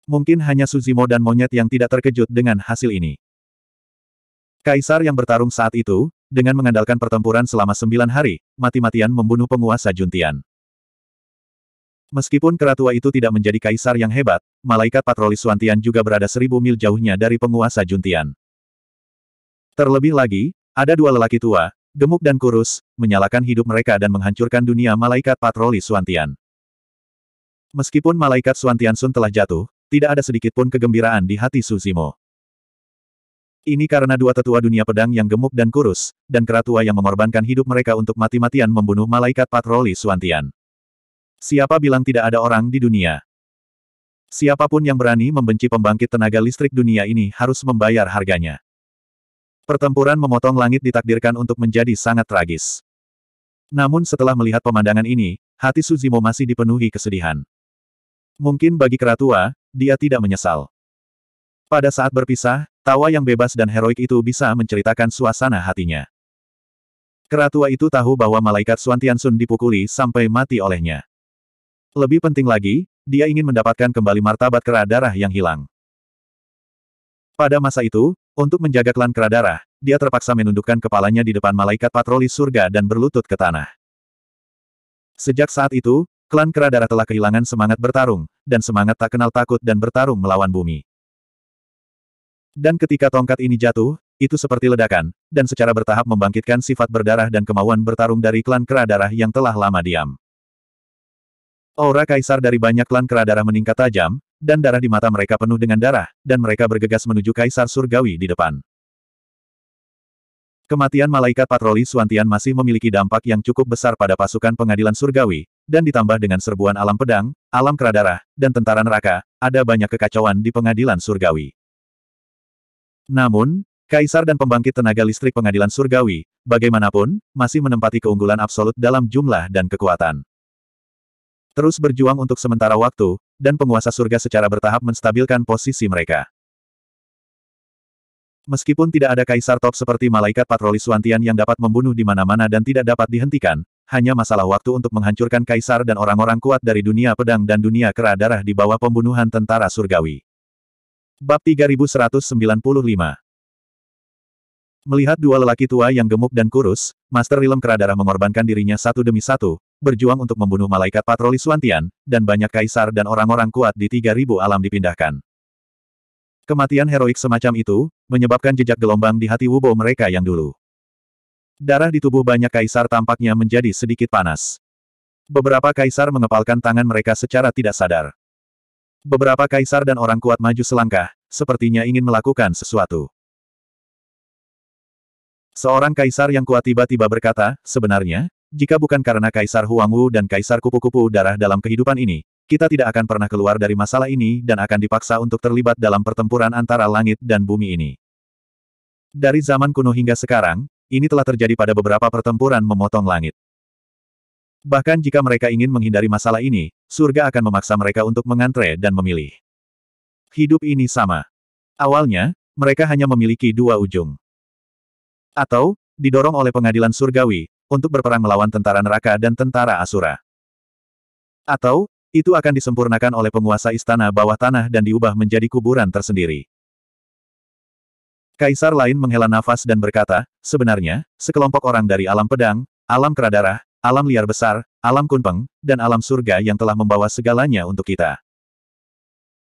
Mungkin hanya Suzimo dan monyet yang tidak terkejut dengan hasil ini. Kaisar yang bertarung saat itu, dengan mengandalkan pertempuran selama sembilan hari, mati-matian membunuh penguasa Juntian. Meskipun keratua itu tidak menjadi kaisar yang hebat, malaikat patroli Suantian juga berada seribu mil jauhnya dari penguasa Juntian. Terlebih lagi, ada dua lelaki tua, gemuk dan kurus, menyalakan hidup mereka dan menghancurkan dunia malaikat patroli Suantian. Meskipun malaikat Suantian Sun telah jatuh, tidak ada sedikit pun kegembiraan di hati Suzimo. Ini karena dua tetua dunia pedang yang gemuk dan kurus, dan keratua yang mengorbankan hidup mereka untuk mati-matian membunuh malaikat patroli Suantian. Siapa bilang tidak ada orang di dunia? Siapapun yang berani membenci pembangkit tenaga listrik dunia ini harus membayar harganya. Pertempuran memotong langit ditakdirkan untuk menjadi sangat tragis. Namun setelah melihat pemandangan ini, hati Suzimo masih dipenuhi kesedihan. Mungkin bagi keratua, dia tidak menyesal. Pada saat berpisah, tawa yang bebas dan heroik itu bisa menceritakan suasana hatinya. Keratua itu tahu bahwa malaikat Suantiansun dipukuli sampai mati olehnya. Lebih penting lagi, dia ingin mendapatkan kembali martabat darah yang hilang. Pada masa itu, untuk menjaga klan Darah, dia terpaksa menundukkan kepalanya di depan malaikat patroli surga dan berlutut ke tanah. Sejak saat itu, klan Darah telah kehilangan semangat bertarung, dan semangat tak kenal takut dan bertarung melawan bumi. Dan ketika tongkat ini jatuh, itu seperti ledakan, dan secara bertahap membangkitkan sifat berdarah dan kemauan bertarung dari klan Darah yang telah lama diam. Aura kaisar dari banyak klan kera darah meningkat tajam, dan darah di mata mereka penuh dengan darah, dan mereka bergegas menuju kaisar surgawi di depan. Kematian malaikat patroli Suantian masih memiliki dampak yang cukup besar pada pasukan pengadilan surgawi, dan ditambah dengan serbuan alam pedang, alam kera darah, dan tentara neraka, ada banyak kekacauan di pengadilan surgawi. Namun, Kaisar dan pembangkit tenaga listrik pengadilan surgawi, bagaimanapun, masih menempati keunggulan absolut dalam jumlah dan kekuatan. Terus berjuang untuk sementara waktu, dan penguasa surga secara bertahap menstabilkan posisi mereka. Meskipun tidak ada kaisar top seperti malaikat patroli Suantian yang dapat membunuh di mana-mana dan tidak dapat dihentikan, hanya masalah waktu untuk menghancurkan kaisar dan orang-orang kuat dari dunia pedang dan dunia kera darah di bawah pembunuhan tentara surgawi. Bab 3195 Melihat dua lelaki tua yang gemuk dan kurus, Master Rilem Kera Darah mengorbankan dirinya satu demi satu, berjuang untuk membunuh malaikat patroli Suantian, dan banyak kaisar dan orang-orang kuat di 3000 alam dipindahkan. Kematian heroik semacam itu, menyebabkan jejak gelombang di hati Wubo mereka yang dulu. Darah di tubuh banyak kaisar tampaknya menjadi sedikit panas. Beberapa kaisar mengepalkan tangan mereka secara tidak sadar. Beberapa kaisar dan orang kuat maju selangkah, sepertinya ingin melakukan sesuatu. Seorang kaisar yang kuat tiba-tiba berkata, sebenarnya, jika bukan karena Kaisar Huangwu dan Kaisar Kupu-Kupu darah dalam kehidupan ini, kita tidak akan pernah keluar dari masalah ini dan akan dipaksa untuk terlibat dalam pertempuran antara langit dan bumi ini. Dari zaman kuno hingga sekarang, ini telah terjadi pada beberapa pertempuran memotong langit. Bahkan jika mereka ingin menghindari masalah ini, surga akan memaksa mereka untuk mengantre dan memilih. Hidup ini sama. Awalnya, mereka hanya memiliki dua ujung. Atau, didorong oleh pengadilan surgawi, untuk berperang melawan tentara neraka dan tentara Asura. Atau, itu akan disempurnakan oleh penguasa istana bawah tanah dan diubah menjadi kuburan tersendiri. Kaisar lain menghela nafas dan berkata, sebenarnya, sekelompok orang dari alam pedang, alam keradarah, alam liar besar, alam kunpeng, dan alam surga yang telah membawa segalanya untuk kita.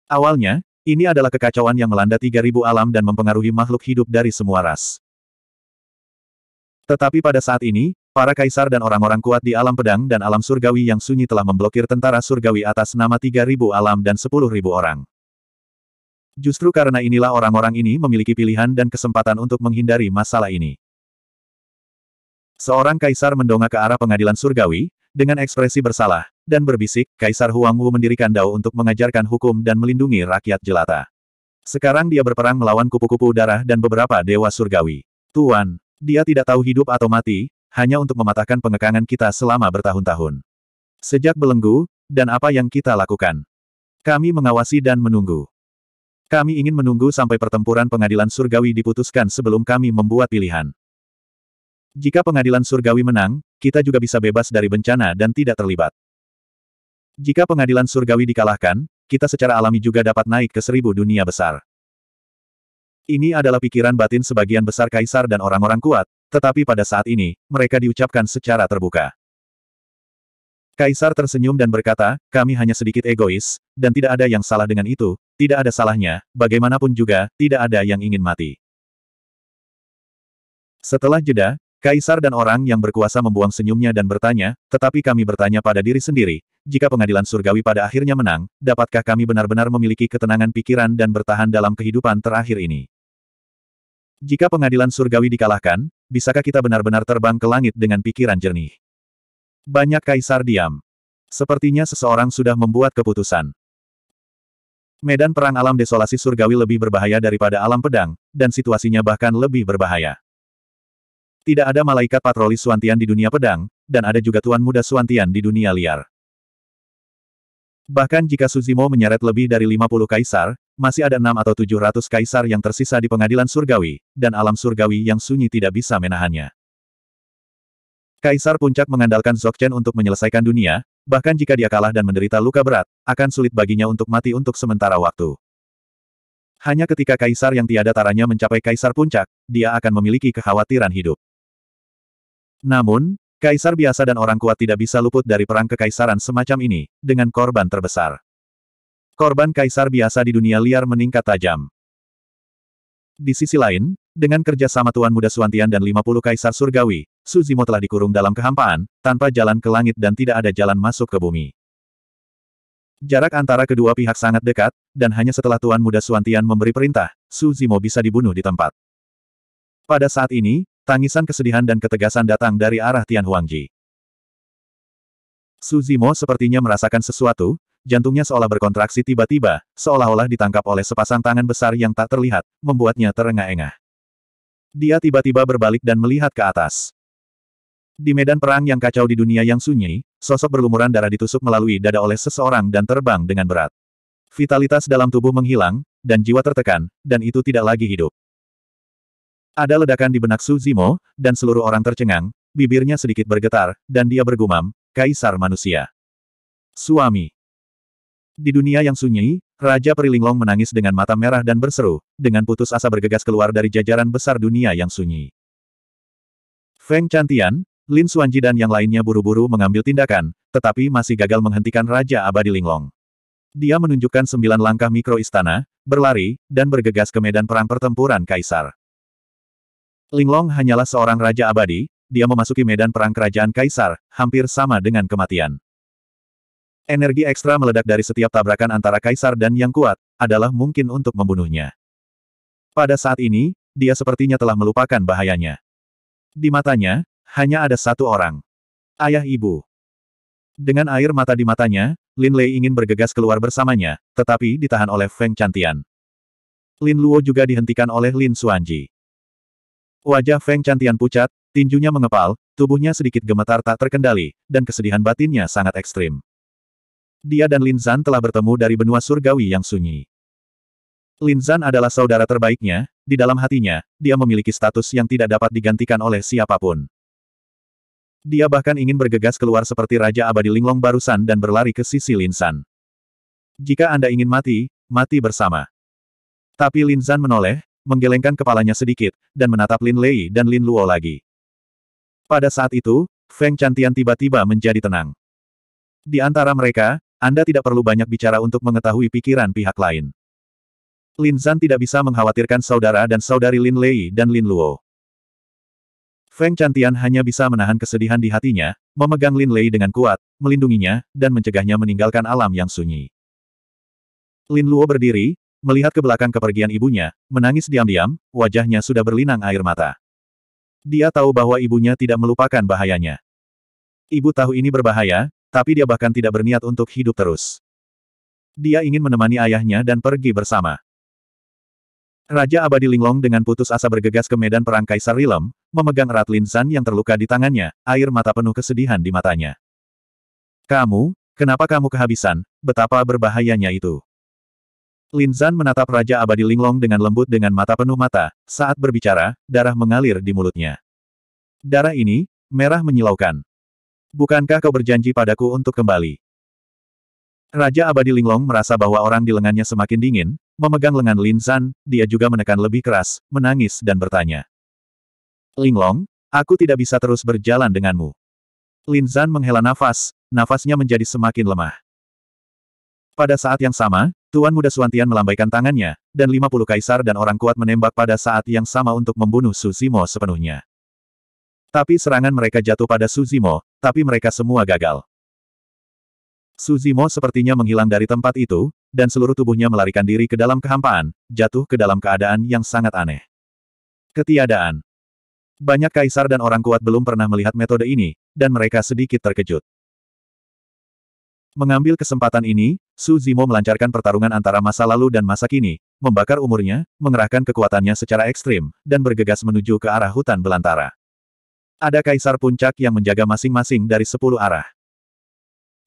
Awalnya, ini adalah kekacauan yang melanda 3000 alam dan mempengaruhi makhluk hidup dari semua ras. Tetapi pada saat ini, Para kaisar dan orang-orang kuat di alam pedang dan alam surgawi yang sunyi telah memblokir tentara surgawi atas nama 3.000 alam dan 10.000 orang. Justru karena inilah orang-orang ini memiliki pilihan dan kesempatan untuk menghindari masalah ini. Seorang kaisar mendongak ke arah pengadilan surgawi, dengan ekspresi bersalah, dan berbisik, Kaisar Huang Wu mendirikan dao untuk mengajarkan hukum dan melindungi rakyat jelata. Sekarang dia berperang melawan kupu-kupu darah dan beberapa dewa surgawi. Tuan, dia tidak tahu hidup atau mati, hanya untuk mematahkan pengekangan kita selama bertahun-tahun. Sejak belenggu, dan apa yang kita lakukan. Kami mengawasi dan menunggu. Kami ingin menunggu sampai pertempuran pengadilan surgawi diputuskan sebelum kami membuat pilihan. Jika pengadilan surgawi menang, kita juga bisa bebas dari bencana dan tidak terlibat. Jika pengadilan surgawi dikalahkan, kita secara alami juga dapat naik ke seribu dunia besar. Ini adalah pikiran batin sebagian besar kaisar dan orang-orang kuat, tetapi pada saat ini, mereka diucapkan secara terbuka. Kaisar tersenyum dan berkata, kami hanya sedikit egois, dan tidak ada yang salah dengan itu, tidak ada salahnya, bagaimanapun juga, tidak ada yang ingin mati. Setelah jeda, Kaisar dan orang yang berkuasa membuang senyumnya dan bertanya, tetapi kami bertanya pada diri sendiri, jika pengadilan surgawi pada akhirnya menang, dapatkah kami benar-benar memiliki ketenangan pikiran dan bertahan dalam kehidupan terakhir ini? Jika pengadilan surgawi dikalahkan, bisakah kita benar-benar terbang ke langit dengan pikiran jernih? Banyak kaisar diam. Sepertinya seseorang sudah membuat keputusan. Medan perang alam desolasi surgawi lebih berbahaya daripada alam pedang, dan situasinya bahkan lebih berbahaya. Tidak ada malaikat patroli Suantian di dunia pedang, dan ada juga tuan muda Suantian di dunia liar. Bahkan jika Suzimo menyeret lebih dari 50 kaisar, masih ada enam atau tujuh ratus kaisar yang tersisa di pengadilan surgawi, dan alam surgawi yang sunyi tidak bisa menahannya. Kaisar Puncak mengandalkan Zokchen untuk menyelesaikan dunia, bahkan jika dia kalah dan menderita luka berat, akan sulit baginya untuk mati untuk sementara waktu. Hanya ketika kaisar yang tiada taranya mencapai kaisar puncak, dia akan memiliki kekhawatiran hidup. Namun, kaisar biasa dan orang kuat tidak bisa luput dari perang kekaisaran semacam ini, dengan korban terbesar. Korban kaisar biasa di dunia liar meningkat tajam. Di sisi lain, dengan kerja sama Tuan Muda Suantian dan 50 kaisar surgawi, Suzimo telah dikurung dalam kehampaan, tanpa jalan ke langit dan tidak ada jalan masuk ke bumi. Jarak antara kedua pihak sangat dekat, dan hanya setelah Tuan Muda Suantian memberi perintah, Suzimo bisa dibunuh di tempat. Pada saat ini, tangisan kesedihan dan ketegasan datang dari arah Tian Huangji. Suzimo sepertinya merasakan sesuatu, Jantungnya seolah berkontraksi tiba-tiba, seolah-olah ditangkap oleh sepasang tangan besar yang tak terlihat, membuatnya terengah-engah. Dia tiba-tiba berbalik dan melihat ke atas. Di medan perang yang kacau di dunia yang sunyi, sosok berlumuran darah ditusuk melalui dada oleh seseorang dan terbang dengan berat. Vitalitas dalam tubuh menghilang, dan jiwa tertekan, dan itu tidak lagi hidup. Ada ledakan di benak Su dan seluruh orang tercengang, bibirnya sedikit bergetar, dan dia bergumam, Kaisar Manusia. Suami. Di dunia yang sunyi, Raja Perilinglong menangis dengan mata merah dan berseru, dengan putus asa bergegas keluar dari jajaran besar dunia yang sunyi. Feng Cantian, Lin Suanji dan yang lainnya buru-buru mengambil tindakan, tetapi masih gagal menghentikan Raja Abadi Linglong. Dia menunjukkan sembilan langkah mikro istana, berlari, dan bergegas ke medan perang pertempuran Kaisar. Linglong hanyalah seorang Raja Abadi, dia memasuki medan perang kerajaan Kaisar, hampir sama dengan kematian. Energi ekstra meledak dari setiap tabrakan antara kaisar dan yang kuat, adalah mungkin untuk membunuhnya. Pada saat ini, dia sepertinya telah melupakan bahayanya. Di matanya, hanya ada satu orang. Ayah ibu. Dengan air mata di matanya, Lin Lei ingin bergegas keluar bersamanya, tetapi ditahan oleh Feng Cantian. Lin Luo juga dihentikan oleh Lin Suanji. Wajah Feng Cantian pucat, tinjunya mengepal, tubuhnya sedikit gemetar tak terkendali, dan kesedihan batinnya sangat ekstrim dia dan Lin Zan telah bertemu dari benua surgawi yang sunyi. Lin Zan adalah saudara terbaiknya, di dalam hatinya, dia memiliki status yang tidak dapat digantikan oleh siapapun. Dia bahkan ingin bergegas keluar seperti Raja Abadi Linglong barusan dan berlari ke sisi Lin Zan. Jika Anda ingin mati, mati bersama. Tapi Lin Zan menoleh, menggelengkan kepalanya sedikit, dan menatap Lin Lei dan Lin Luo lagi. Pada saat itu, Feng Chantian tiba-tiba menjadi tenang. Di antara mereka, anda tidak perlu banyak bicara untuk mengetahui pikiran pihak lain. Lin Zan tidak bisa mengkhawatirkan saudara dan saudari Lin Lei dan Lin Luo. Feng Cantian hanya bisa menahan kesedihan di hatinya, memegang Lin Lei dengan kuat, melindunginya, dan mencegahnya meninggalkan alam yang sunyi. Lin Luo berdiri, melihat ke belakang kepergian ibunya, menangis diam-diam, wajahnya sudah berlinang air mata. Dia tahu bahwa ibunya tidak melupakan bahayanya. Ibu tahu ini berbahaya, tapi dia bahkan tidak berniat untuk hidup terus. Dia ingin menemani ayahnya dan pergi bersama. Raja Abadi Linglong dengan putus asa bergegas ke medan perang Kaisar Rilem, memegang erat Linsan yang terluka di tangannya, air mata penuh kesedihan di matanya. Kamu, kenapa kamu kehabisan, betapa berbahayanya itu. Linzan menatap Raja Abadi Linglong dengan lembut dengan mata penuh mata, saat berbicara, darah mengalir di mulutnya. Darah ini, merah menyilaukan. Bukankah kau berjanji padaku untuk kembali? Raja Abadi Linglong merasa bahwa orang di lengannya semakin dingin, memegang lengan Lin San, dia juga menekan lebih keras, menangis dan bertanya. Linglong, aku tidak bisa terus berjalan denganmu. Lin Zan menghela nafas, nafasnya menjadi semakin lemah. Pada saat yang sama, Tuan Muda Suantian melambaikan tangannya, dan 50 kaisar dan orang kuat menembak pada saat yang sama untuk membunuh Susimo sepenuhnya. Tapi serangan mereka jatuh pada Suzimo, tapi mereka semua gagal. Suzimo sepertinya menghilang dari tempat itu, dan seluruh tubuhnya melarikan diri ke dalam kehampaan, jatuh ke dalam keadaan yang sangat aneh. Ketiadaan. Banyak kaisar dan orang kuat belum pernah melihat metode ini, dan mereka sedikit terkejut. Mengambil kesempatan ini, Suzimo melancarkan pertarungan antara masa lalu dan masa kini, membakar umurnya, mengerahkan kekuatannya secara ekstrim, dan bergegas menuju ke arah hutan belantara. Ada kaisar puncak yang menjaga masing-masing dari sepuluh arah.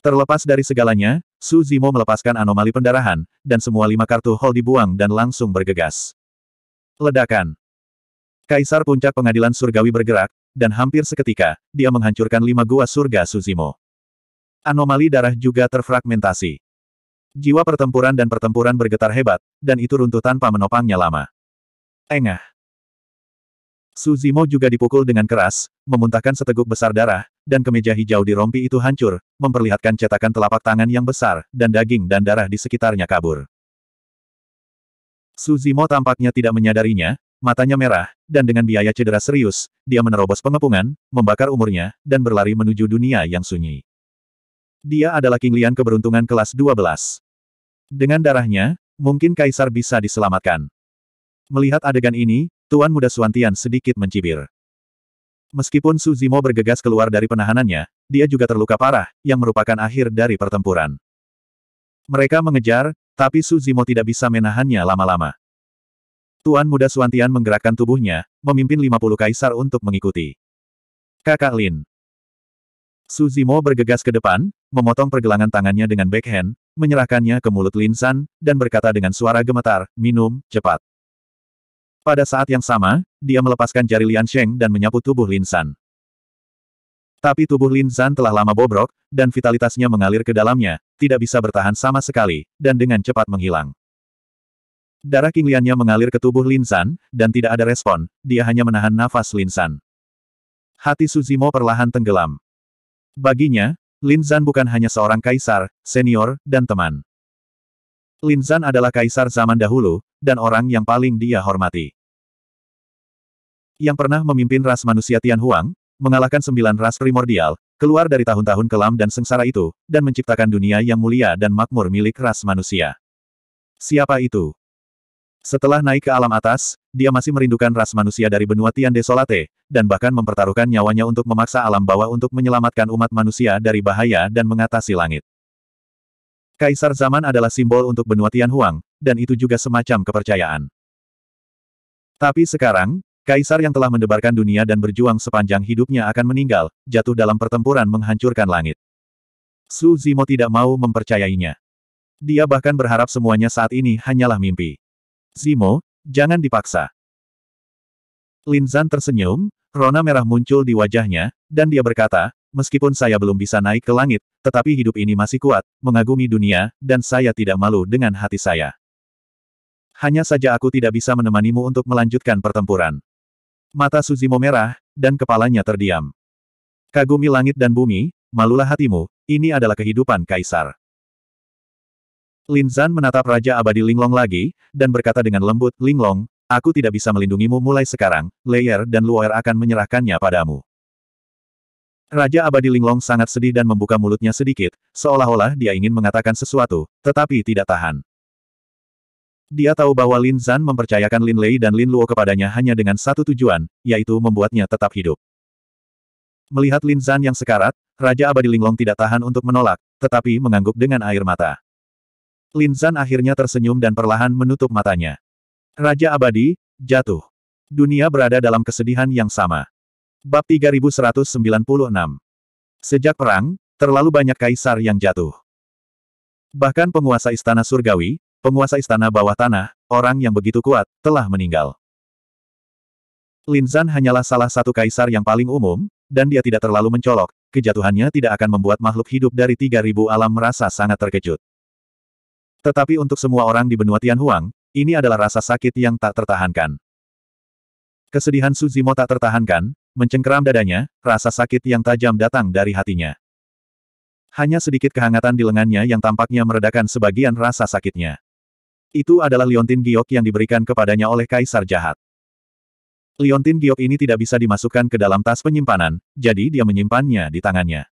Terlepas dari segalanya, Su Zimo melepaskan anomali pendarahan, dan semua lima kartu hall dibuang dan langsung bergegas. Ledakan. Kaisar puncak pengadilan surgawi bergerak, dan hampir seketika, dia menghancurkan lima gua surga Suzimo. Anomali darah juga terfragmentasi. Jiwa pertempuran dan pertempuran bergetar hebat, dan itu runtuh tanpa menopangnya lama. Engah. Suzimo juga dipukul dengan keras, memuntahkan seteguk besar darah, dan kemeja hijau di rompi itu hancur, memperlihatkan cetakan telapak tangan yang besar, dan daging dan darah di sekitarnya kabur. Suzimo tampaknya tidak menyadarinya, matanya merah, dan dengan biaya cedera serius, dia menerobos pengepungan, membakar umurnya, dan berlari menuju dunia yang sunyi. Dia adalah King Lian keberuntungan kelas 12. Dengan darahnya, mungkin Kaisar bisa diselamatkan. Melihat adegan ini, Tuan Muda Suantian sedikit mencibir. Meskipun Su Zimo bergegas keluar dari penahanannya, dia juga terluka parah, yang merupakan akhir dari pertempuran. Mereka mengejar, tapi Su Zimo tidak bisa menahannya lama-lama. Tuan Muda Suantian menggerakkan tubuhnya, memimpin 50 kaisar untuk mengikuti. Kakak Lin. Su Zimo bergegas ke depan, memotong pergelangan tangannya dengan backhand, menyerahkannya ke mulut Lin San, dan berkata dengan suara gemetar, minum, cepat. Pada saat yang sama, dia melepaskan jari Lian Sheng dan menyapu tubuh Lin San. Tapi tubuh Lin San telah lama bobrok, dan vitalitasnya mengalir ke dalamnya, tidak bisa bertahan sama sekali, dan dengan cepat menghilang. Darah King Liannya mengalir ke tubuh Lin San, dan tidak ada respon, dia hanya menahan nafas Lin San. Hati Suzimo perlahan tenggelam. Baginya, Lin San bukan hanya seorang kaisar, senior, dan teman. Lin Zan adalah kaisar zaman dahulu, dan orang yang paling dia hormati yang pernah memimpin ras manusia Tian Huang, mengalahkan sembilan ras primordial, keluar dari tahun-tahun kelam dan sengsara itu, dan menciptakan dunia yang mulia dan makmur milik ras manusia. Siapa itu? Setelah naik ke alam atas, dia masih merindukan ras manusia dari benua Tian Desolate, dan bahkan mempertaruhkan nyawanya untuk memaksa alam bawah untuk menyelamatkan umat manusia dari bahaya dan mengatasi langit. Kaisar zaman adalah simbol untuk benua Tian Huang, dan itu juga semacam kepercayaan. Tapi sekarang, Kaisar yang telah mendebarkan dunia dan berjuang sepanjang hidupnya akan meninggal, jatuh dalam pertempuran menghancurkan langit. Su Zimo tidak mau mempercayainya. Dia bahkan berharap semuanya saat ini hanyalah mimpi. Zimo, jangan dipaksa. Lin Linzan tersenyum, rona merah muncul di wajahnya, dan dia berkata, meskipun saya belum bisa naik ke langit, tetapi hidup ini masih kuat, mengagumi dunia, dan saya tidak malu dengan hati saya. Hanya saja aku tidak bisa menemanimu untuk melanjutkan pertempuran. Mata Suzimo merah, dan kepalanya terdiam. Kagumi langit dan bumi, malulah hatimu, ini adalah kehidupan kaisar. Lin Linzan menatap Raja Abadi Linglong lagi, dan berkata dengan lembut, Linglong, aku tidak bisa melindungimu mulai sekarang, Layer dan Luoer akan menyerahkannya padamu. Raja Abadi Linglong sangat sedih dan membuka mulutnya sedikit, seolah-olah dia ingin mengatakan sesuatu, tetapi tidak tahan. Dia tahu bahwa Lin Zan mempercayakan Lin Lei dan Lin Luo kepadanya hanya dengan satu tujuan, yaitu membuatnya tetap hidup. Melihat Lin Zan yang sekarat, Raja Abadi Linglong tidak tahan untuk menolak, tetapi mengangguk dengan air mata. Lin Zan akhirnya tersenyum dan perlahan menutup matanya. Raja Abadi, jatuh. Dunia berada dalam kesedihan yang sama. Bab 3196 Sejak perang, terlalu banyak kaisar yang jatuh. Bahkan penguasa istana surgawi, penguasa istana bawah tanah, orang yang begitu kuat, telah meninggal. Lin Zhan hanyalah salah satu kaisar yang paling umum, dan dia tidak terlalu mencolok, kejatuhannya tidak akan membuat makhluk hidup dari 3000 alam merasa sangat terkejut. Tetapi untuk semua orang di benua Tianhuang, ini adalah rasa sakit yang tak tertahankan. Kesedihan Suzimo tak tertahankan, mencengkeram dadanya, rasa sakit yang tajam datang dari hatinya. Hanya sedikit kehangatan di lengannya yang tampaknya meredakan sebagian rasa sakitnya. Itu adalah liontin giok yang diberikan kepadanya oleh kaisar jahat. Liontin giok ini tidak bisa dimasukkan ke dalam tas penyimpanan, jadi dia menyimpannya di tangannya.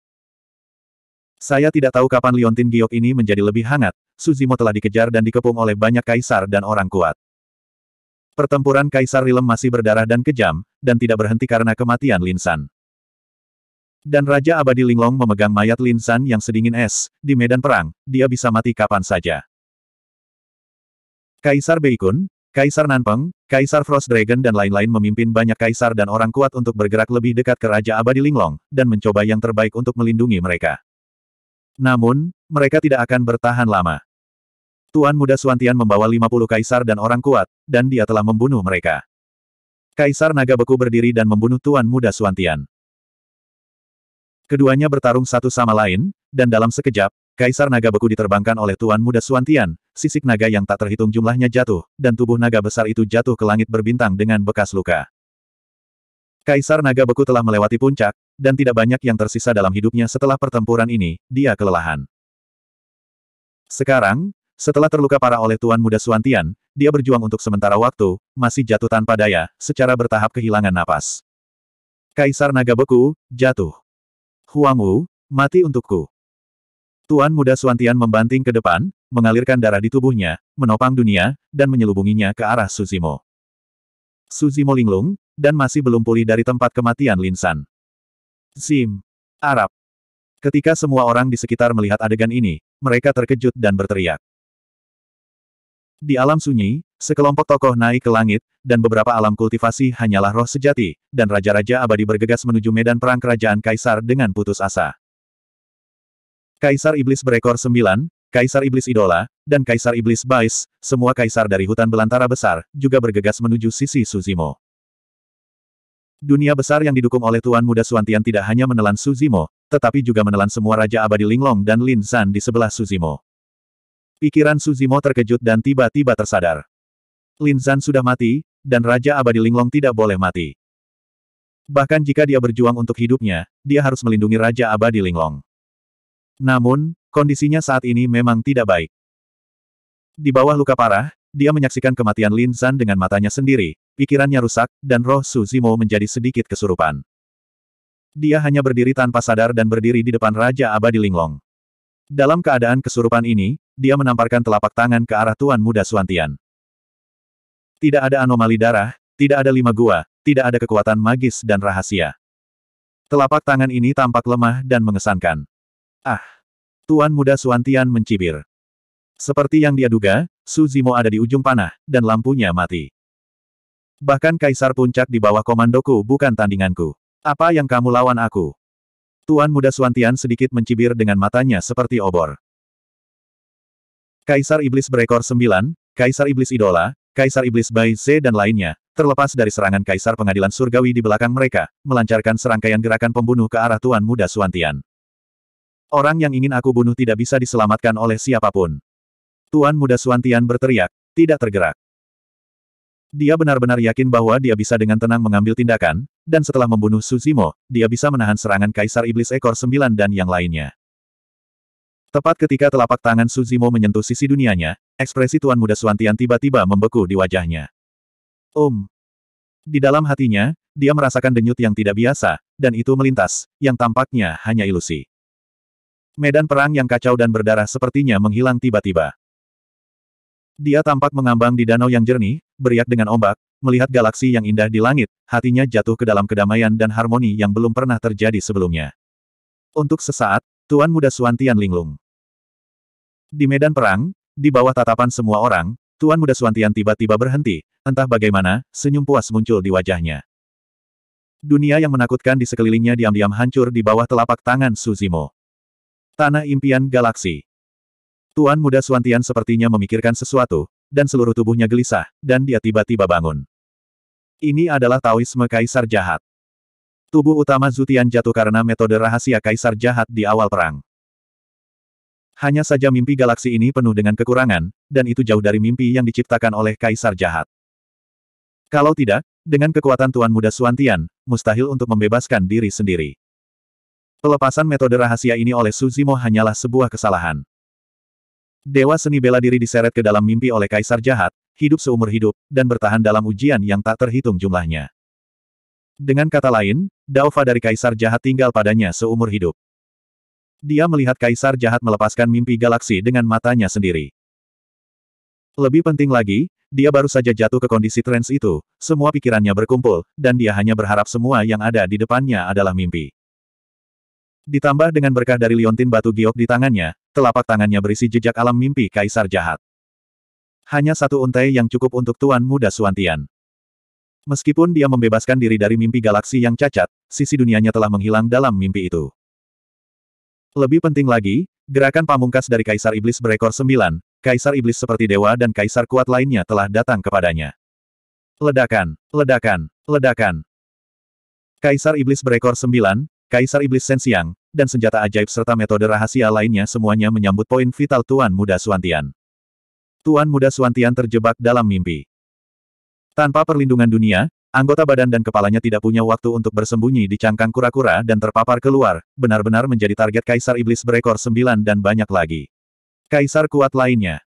Saya tidak tahu kapan liontin giok ini menjadi lebih hangat, Suzimo telah dikejar dan dikepung oleh banyak kaisar dan orang kuat. Pertempuran Kaisar Rilem masih berdarah dan kejam, dan tidak berhenti karena kematian Linsan. Dan Raja Abadi Linglong memegang mayat Linsan yang sedingin es, di medan perang, dia bisa mati kapan saja. Kaisar Beikun, Kaisar Nanpeng, Kaisar Frost Dragon dan lain-lain memimpin banyak kaisar dan orang kuat untuk bergerak lebih dekat ke Raja Abadi Linglong, dan mencoba yang terbaik untuk melindungi mereka. Namun, mereka tidak akan bertahan lama. Tuan Muda Suantian membawa 50 kaisar dan orang kuat, dan dia telah membunuh mereka. Kaisar Naga Beku berdiri dan membunuh Tuan Muda Suantian. Keduanya bertarung satu sama lain, dan dalam sekejap, Kaisar Naga Beku diterbangkan oleh Tuan Muda Suantian, sisik naga yang tak terhitung jumlahnya jatuh, dan tubuh naga besar itu jatuh ke langit berbintang dengan bekas luka. Kaisar Naga Beku telah melewati puncak, dan tidak banyak yang tersisa dalam hidupnya setelah pertempuran ini, dia kelelahan. Sekarang, setelah terluka parah oleh Tuan Muda Suantian, dia berjuang untuk sementara waktu, masih jatuh tanpa daya, secara bertahap kehilangan napas. Kaisar Naga Beku, jatuh. Huang Wu, mati untukku. Tuan Muda Suantian membanting ke depan, mengalirkan darah di tubuhnya, menopang dunia, dan menyelubunginya ke arah Suzimo. Suzimo linglung, dan masih belum pulih dari tempat kematian Linsan. Zim. Arab. Ketika semua orang di sekitar melihat adegan ini, mereka terkejut dan berteriak. Di alam sunyi, sekelompok tokoh naik ke langit, dan beberapa alam kultivasi hanyalah roh sejati, dan raja-raja abadi bergegas menuju medan perang kerajaan Kaisar dengan putus asa. Kaisar Iblis Berekor Sembilan, Kaisar Iblis Idola, dan Kaisar Iblis Bais, semua kaisar dari hutan belantara besar, juga bergegas menuju sisi Suzimo. Dunia besar yang didukung oleh Tuan Muda Suantian tidak hanya menelan Suzimo, tetapi juga menelan semua Raja Abadi Linglong dan Lin San di sebelah Suzimo. Pikiran Suzimo terkejut dan tiba-tiba tersadar. Lin San sudah mati, dan Raja Abadi Linglong tidak boleh mati. Bahkan jika dia berjuang untuk hidupnya, dia harus melindungi Raja Abadi Linglong. Namun, Kondisinya saat ini memang tidak baik. Di bawah luka parah, dia menyaksikan kematian Lin San dengan matanya sendiri, pikirannya rusak, dan roh Su Zimo menjadi sedikit kesurupan. Dia hanya berdiri tanpa sadar dan berdiri di depan Raja Abadi Linglong. Dalam keadaan kesurupan ini, dia menamparkan telapak tangan ke arah Tuan Muda Suantian. Tidak ada anomali darah, tidak ada lima gua, tidak ada kekuatan magis dan rahasia. Telapak tangan ini tampak lemah dan mengesankan. Ah! Tuan muda Suantian mencibir. Seperti yang dia duga, Su Zimo ada di ujung panah, dan lampunya mati. Bahkan Kaisar Puncak di bawah komandoku bukan tandinganku. Apa yang kamu lawan aku? Tuan muda Suantian sedikit mencibir dengan matanya seperti obor. Kaisar Iblis Berekor sembilan, Kaisar Iblis Idola, Kaisar Iblis Bai Z dan lainnya, terlepas dari serangan Kaisar Pengadilan Surgawi di belakang mereka, melancarkan serangkaian gerakan pembunuh ke arah Tuan Muda Suantian. Orang yang ingin aku bunuh tidak bisa diselamatkan oleh siapapun. Tuan Muda Suantian berteriak, tidak tergerak. Dia benar-benar yakin bahwa dia bisa dengan tenang mengambil tindakan, dan setelah membunuh Suzimo, dia bisa menahan serangan Kaisar Iblis Ekor Sembilan dan yang lainnya. Tepat ketika telapak tangan Suzimo menyentuh sisi dunianya, ekspresi Tuan Muda Suantian tiba-tiba membeku di wajahnya. Om. Di dalam hatinya, dia merasakan denyut yang tidak biasa, dan itu melintas, yang tampaknya hanya ilusi. Medan perang yang kacau dan berdarah sepertinya menghilang tiba-tiba. Dia tampak mengambang di danau yang jernih, beriak dengan ombak, melihat galaksi yang indah di langit, hatinya jatuh ke dalam kedamaian dan harmoni yang belum pernah terjadi sebelumnya. Untuk sesaat, Tuan Muda Suantian linglung. Di medan perang, di bawah tatapan semua orang, Tuan Muda Suantian tiba-tiba berhenti, entah bagaimana, senyum puas muncul di wajahnya. Dunia yang menakutkan di sekelilingnya diam-diam hancur di bawah telapak tangan Suzimo. Tanah Impian Galaksi Tuan Muda Suantian sepertinya memikirkan sesuatu, dan seluruh tubuhnya gelisah, dan dia tiba-tiba bangun. Ini adalah Taoisme Kaisar Jahat. Tubuh utama Zutian jatuh karena metode rahasia Kaisar Jahat di awal perang. Hanya saja mimpi galaksi ini penuh dengan kekurangan, dan itu jauh dari mimpi yang diciptakan oleh Kaisar Jahat. Kalau tidak, dengan kekuatan Tuan Muda Suantian, mustahil untuk membebaskan diri sendiri. Pelepasan metode rahasia ini oleh Suzimo hanyalah sebuah kesalahan. Dewa seni bela diri diseret ke dalam mimpi oleh kaisar jahat, hidup seumur hidup, dan bertahan dalam ujian yang tak terhitung jumlahnya. Dengan kata lain, daufa dari kaisar jahat tinggal padanya seumur hidup. Dia melihat kaisar jahat melepaskan mimpi galaksi dengan matanya sendiri. Lebih penting lagi, dia baru saja jatuh ke kondisi trans itu, semua pikirannya berkumpul, dan dia hanya berharap semua yang ada di depannya adalah mimpi. Ditambah dengan berkah dari liontin batu giok di tangannya, telapak tangannya berisi jejak alam mimpi kaisar jahat. Hanya satu untai yang cukup untuk tuan muda Suantian. Meskipun dia membebaskan diri dari mimpi galaksi yang cacat, sisi dunianya telah menghilang dalam mimpi itu. Lebih penting lagi, gerakan pamungkas dari Kaisar Iblis berekor sembilan, Kaisar Iblis seperti dewa dan Kaisar kuat lainnya telah datang kepadanya. Ledakan, ledakan, ledakan. Kaisar Iblis berekor sembilan, Kaisar Iblis Sensiang dan senjata ajaib serta metode rahasia lainnya semuanya menyambut poin vital Tuan Muda Suantian. Tuan Muda Suantian terjebak dalam mimpi. Tanpa perlindungan dunia, anggota badan dan kepalanya tidak punya waktu untuk bersembunyi di cangkang kura-kura dan terpapar keluar, benar-benar menjadi target Kaisar Iblis berekor sembilan dan banyak lagi. Kaisar kuat lainnya.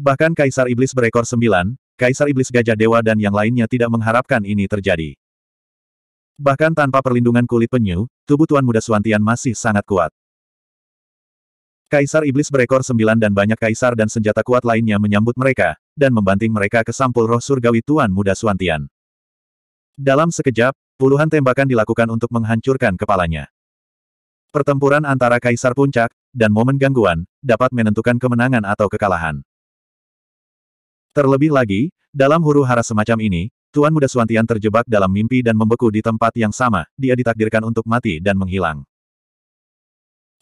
Bahkan Kaisar Iblis berekor sembilan, Kaisar Iblis Gajah Dewa dan yang lainnya tidak mengharapkan ini terjadi. Bahkan tanpa perlindungan kulit penyu, tubuh Tuan Muda Suantian masih sangat kuat. Kaisar Iblis berekor sembilan dan banyak kaisar dan senjata kuat lainnya menyambut mereka, dan membanting mereka ke sampul roh surgawi Tuan Muda Suantian. Dalam sekejap, puluhan tembakan dilakukan untuk menghancurkan kepalanya. Pertempuran antara Kaisar Puncak, dan momen gangguan, dapat menentukan kemenangan atau kekalahan. Terlebih lagi, dalam huru hara semacam ini, Tuan Muda Suantian terjebak dalam mimpi dan membeku di tempat yang sama, dia ditakdirkan untuk mati dan menghilang.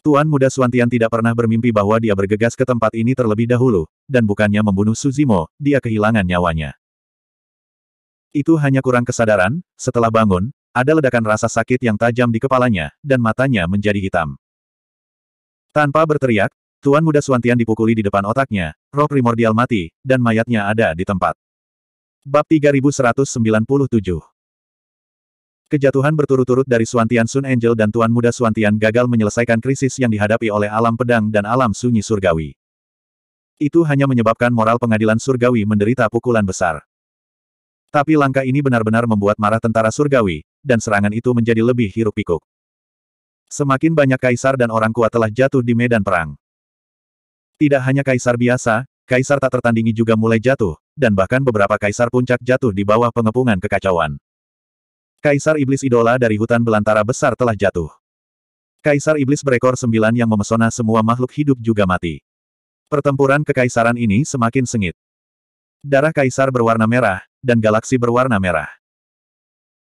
Tuan Muda Suantian tidak pernah bermimpi bahwa dia bergegas ke tempat ini terlebih dahulu, dan bukannya membunuh Suzimo, dia kehilangan nyawanya. Itu hanya kurang kesadaran, setelah bangun, ada ledakan rasa sakit yang tajam di kepalanya, dan matanya menjadi hitam. Tanpa berteriak, Tuan Muda Suantian dipukuli di depan otaknya, roh primordial mati, dan mayatnya ada di tempat. Bab 3197 Kejatuhan berturut-turut dari Suantian Sun Angel dan Tuan Muda Suantian gagal menyelesaikan krisis yang dihadapi oleh alam pedang dan alam sunyi surgawi. Itu hanya menyebabkan moral pengadilan surgawi menderita pukulan besar. Tapi langkah ini benar-benar membuat marah tentara surgawi, dan serangan itu menjadi lebih hiruk-pikuk. Semakin banyak kaisar dan orang kuat telah jatuh di medan perang. Tidak hanya kaisar biasa, kaisar tak tertandingi juga mulai jatuh, dan bahkan beberapa kaisar puncak jatuh di bawah pengepungan kekacauan. Kaisar Iblis Idola dari hutan belantara besar telah jatuh. Kaisar Iblis berekor sembilan yang memesona semua makhluk hidup juga mati. Pertempuran kekaisaran ini semakin sengit. Darah kaisar berwarna merah, dan galaksi berwarna merah.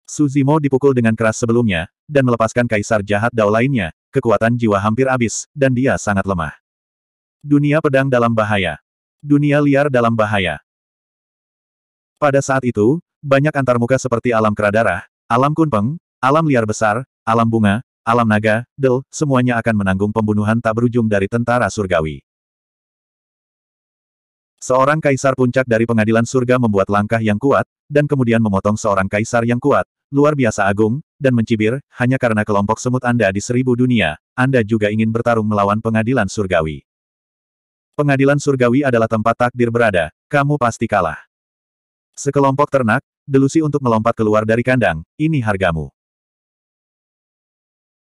Suzimo dipukul dengan keras sebelumnya, dan melepaskan kaisar jahat Dao lainnya, kekuatan jiwa hampir habis, dan dia sangat lemah. Dunia pedang dalam bahaya. Dunia liar dalam bahaya. Pada saat itu, banyak antarmuka seperti alam keradara, alam kunpeng, alam liar besar, alam bunga, alam naga, del, semuanya akan menanggung pembunuhan tak berujung dari tentara surgawi. Seorang kaisar puncak dari pengadilan surga membuat langkah yang kuat, dan kemudian memotong seorang kaisar yang kuat, luar biasa agung, dan mencibir, hanya karena kelompok semut Anda di seribu dunia, Anda juga ingin bertarung melawan pengadilan surgawi. Pengadilan surgawi adalah tempat takdir berada, kamu pasti kalah. Sekelompok ternak, delusi untuk melompat keluar dari kandang, ini hargamu.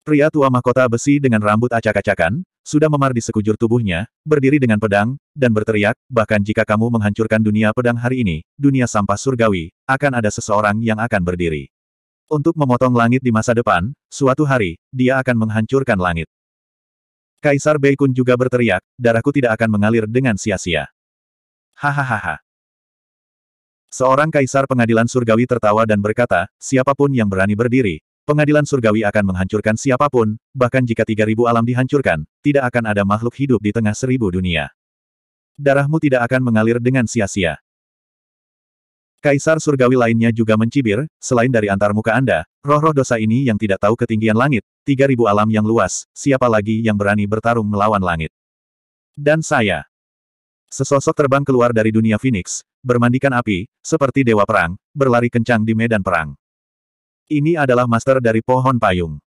Pria tua mahkota besi dengan rambut acak-acakan, sudah memar di sekujur tubuhnya, berdiri dengan pedang, dan berteriak, bahkan jika kamu menghancurkan dunia pedang hari ini, dunia sampah surgawi, akan ada seseorang yang akan berdiri. Untuk memotong langit di masa depan, suatu hari, dia akan menghancurkan langit. Kaisar Beikun juga berteriak, darahku tidak akan mengalir dengan sia-sia. Hahaha. Seorang kaisar pengadilan surgawi tertawa dan berkata, siapapun yang berani berdiri, pengadilan surgawi akan menghancurkan siapapun, bahkan jika 3000 alam dihancurkan, tidak akan ada makhluk hidup di tengah seribu dunia. Darahmu tidak akan mengalir dengan sia-sia. Kaisar surgawi lainnya juga mencibir, selain dari antar muka Anda, roh-roh dosa ini yang tidak tahu ketinggian langit, 3000 alam yang luas, siapa lagi yang berani bertarung melawan langit? Dan saya. Sesosok terbang keluar dari dunia Phoenix, bermandikan api, seperti dewa perang, berlari kencang di medan perang. Ini adalah master dari pohon payung.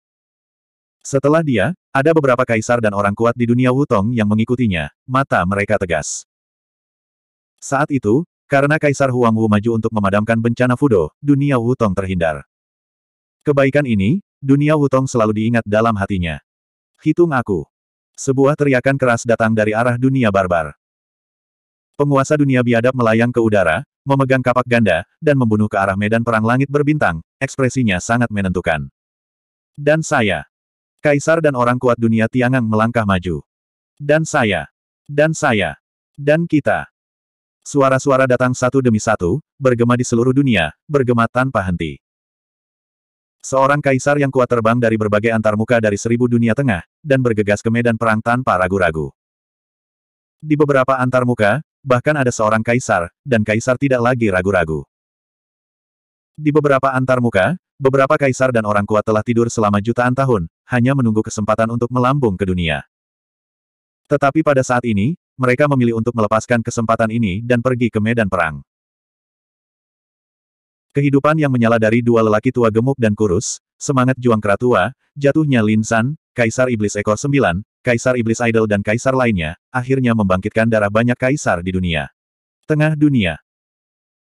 Setelah dia, ada beberapa kaisar dan orang kuat di dunia Wutong yang mengikutinya, mata mereka tegas. Saat itu, karena Kaisar Huang Wu maju untuk memadamkan bencana Fudo, dunia Wutong terhindar. Kebaikan ini, dunia Wutong selalu diingat dalam hatinya. Hitung aku. Sebuah teriakan keras datang dari arah dunia barbar. Penguasa dunia biadab melayang ke udara, memegang kapak ganda, dan membunuh ke arah medan perang langit berbintang, ekspresinya sangat menentukan. Dan saya. Kaisar dan orang kuat dunia Tiangang melangkah maju. Dan saya. Dan saya. Dan kita. Suara-suara datang satu demi satu, bergema di seluruh dunia, bergema tanpa henti. Seorang kaisar yang kuat terbang dari berbagai antarmuka dari seribu dunia tengah, dan bergegas ke medan perang tanpa ragu-ragu. Di beberapa antarmuka, bahkan ada seorang kaisar, dan kaisar tidak lagi ragu-ragu. Di beberapa antar muka, beberapa kaisar dan orang kuat telah tidur selama jutaan tahun, hanya menunggu kesempatan untuk melambung ke dunia. Tetapi pada saat ini, mereka memilih untuk melepaskan kesempatan ini dan pergi ke medan perang. Kehidupan yang menyala dari dua lelaki tua gemuk dan kurus, semangat juang keratua, jatuhnya Lin San, Kaisar Iblis Ekor Sembilan, Kaisar Iblis Idol dan Kaisar lainnya, akhirnya membangkitkan darah banyak kaisar di dunia. Tengah dunia.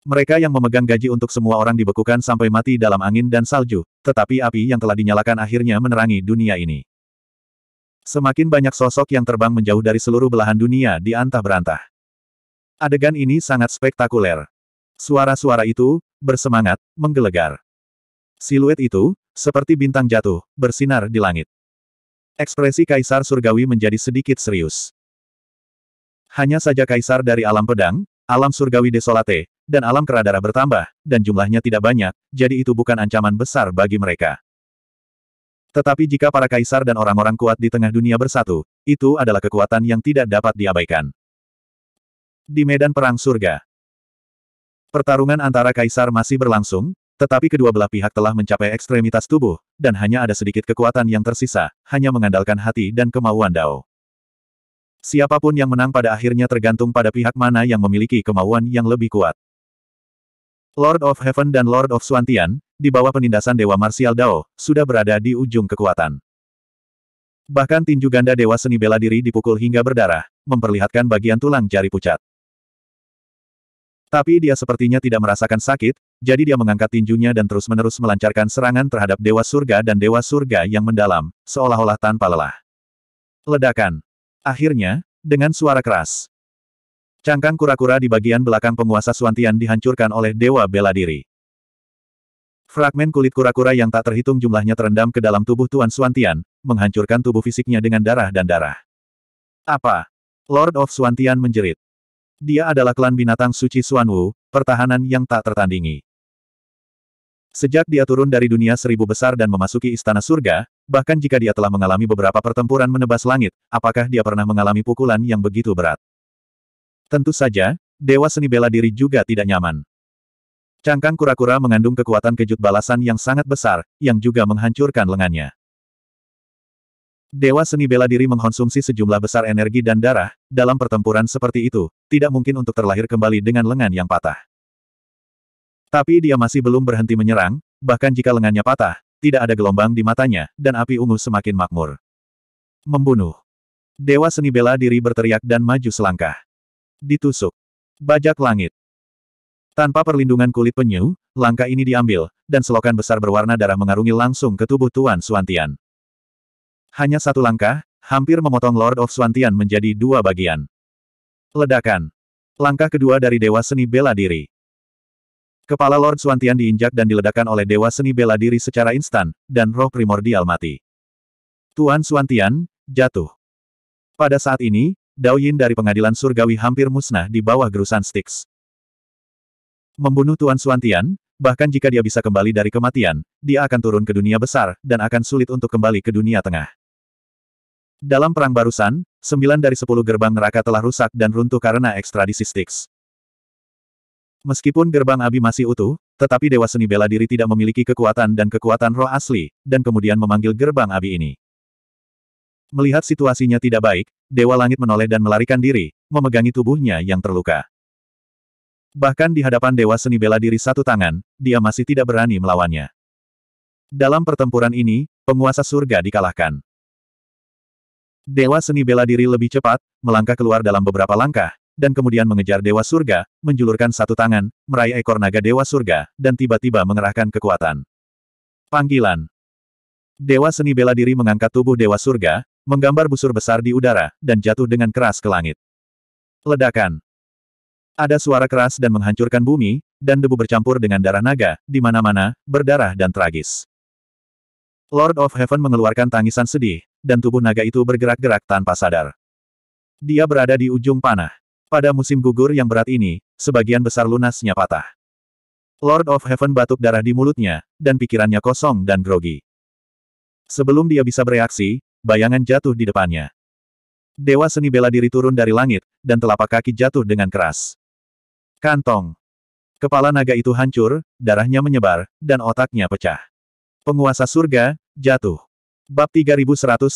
Mereka yang memegang gaji untuk semua orang dibekukan sampai mati dalam angin dan salju, tetapi api yang telah dinyalakan akhirnya menerangi dunia ini. Semakin banyak sosok yang terbang menjauh dari seluruh belahan dunia di antah berantah. Adegan ini sangat spektakuler. Suara-suara itu, bersemangat, menggelegar. Siluet itu, seperti bintang jatuh, bersinar di langit. Ekspresi Kaisar Surgawi menjadi sedikit serius. Hanya saja Kaisar dari alam pedang, alam surgawi desolate, dan alam keradara bertambah, dan jumlahnya tidak banyak, jadi itu bukan ancaman besar bagi mereka. Tetapi jika para kaisar dan orang-orang kuat di tengah dunia bersatu, itu adalah kekuatan yang tidak dapat diabaikan. Di medan perang surga, pertarungan antara kaisar masih berlangsung, tetapi kedua belah pihak telah mencapai ekstremitas tubuh, dan hanya ada sedikit kekuatan yang tersisa, hanya mengandalkan hati dan kemauan Dao. Siapapun yang menang pada akhirnya tergantung pada pihak mana yang memiliki kemauan yang lebih kuat. Lord of Heaven dan Lord of Suantian, di bawah penindasan Dewa Marsial Dao, sudah berada di ujung kekuatan. Bahkan tinju ganda Dewa Seni Bela Diri dipukul hingga berdarah, memperlihatkan bagian tulang jari pucat. Tapi dia sepertinya tidak merasakan sakit, jadi dia mengangkat tinjunya dan terus-menerus melancarkan serangan terhadap Dewa Surga dan Dewa Surga yang mendalam, seolah-olah tanpa lelah. Ledakan. Akhirnya, dengan suara keras. Cangkang kura-kura di bagian belakang penguasa Suantian dihancurkan oleh Dewa Bela Diri. Fragmen kulit kura-kura yang tak terhitung jumlahnya terendam ke dalam tubuh Tuan Suantian, menghancurkan tubuh fisiknya dengan darah dan darah. Apa? Lord of Suantian menjerit. Dia adalah klan binatang suci Suanwu, pertahanan yang tak tertandingi. Sejak dia turun dari dunia seribu besar dan memasuki istana surga, bahkan jika dia telah mengalami beberapa pertempuran menebas langit, apakah dia pernah mengalami pukulan yang begitu berat? Tentu saja, dewa seni bela diri juga tidak nyaman. Cangkang kura-kura mengandung kekuatan kejut balasan yang sangat besar, yang juga menghancurkan lengannya. Dewa seni bela diri mengkonsumsi sejumlah besar energi dan darah, dalam pertempuran seperti itu, tidak mungkin untuk terlahir kembali dengan lengan yang patah. Tapi dia masih belum berhenti menyerang, bahkan jika lengannya patah, tidak ada gelombang di matanya, dan api ungu semakin makmur. Membunuh. Dewa seni bela diri berteriak dan maju selangkah. Ditusuk. Bajak langit. Tanpa perlindungan kulit penyu, langkah ini diambil, dan selokan besar berwarna darah mengarungi langsung ke tubuh Tuan Suantian. Hanya satu langkah, hampir memotong Lord of Swantian menjadi dua bagian. Ledakan. Langkah kedua dari Dewa Seni Bela Diri. Kepala Lord Swantian diinjak dan diledakkan oleh Dewa Seni Bela Diri secara instan, dan roh primordial mati. Tuan Swantian, jatuh. Pada saat ini, Dao Yin dari pengadilan surgawi hampir musnah di bawah gerusan Styx. Membunuh Tuan Swantian, bahkan jika dia bisa kembali dari kematian, dia akan turun ke dunia besar, dan akan sulit untuk kembali ke dunia tengah. Dalam perang barusan, 9 dari 10 gerbang neraka telah rusak dan runtuh karena ekstradisi Styx. Meskipun gerbang Abi masih utuh, tetapi Dewa Seni Bela Diri tidak memiliki kekuatan dan kekuatan roh asli, dan kemudian memanggil gerbang Abi ini. Melihat situasinya tidak baik, Dewa Langit menoleh dan melarikan diri, memegangi tubuhnya yang terluka. Bahkan di hadapan Dewa Seni Bela Diri satu tangan, dia masih tidak berani melawannya. Dalam pertempuran ini, penguasa surga dikalahkan. Dewa seni bela diri lebih cepat, melangkah keluar dalam beberapa langkah, dan kemudian mengejar Dewa Surga, menjulurkan satu tangan, meraih ekor naga Dewa Surga, dan tiba-tiba mengerahkan kekuatan. Panggilan Dewa seni bela diri mengangkat tubuh Dewa Surga, menggambar busur besar di udara, dan jatuh dengan keras ke langit. Ledakan Ada suara keras dan menghancurkan bumi, dan debu bercampur dengan darah naga, di mana-mana, berdarah dan tragis. Lord of Heaven mengeluarkan tangisan sedih, dan tubuh naga itu bergerak-gerak tanpa sadar. Dia berada di ujung panah. Pada musim gugur yang berat ini, sebagian besar lunasnya patah. Lord of Heaven batuk darah di mulutnya, dan pikirannya kosong dan grogi. Sebelum dia bisa bereaksi, bayangan jatuh di depannya. Dewa seni bela diri turun dari langit, dan telapak kaki jatuh dengan keras. Kantong. Kepala naga itu hancur, darahnya menyebar, dan otaknya pecah. Penguasa surga, jatuh. Bab 3198.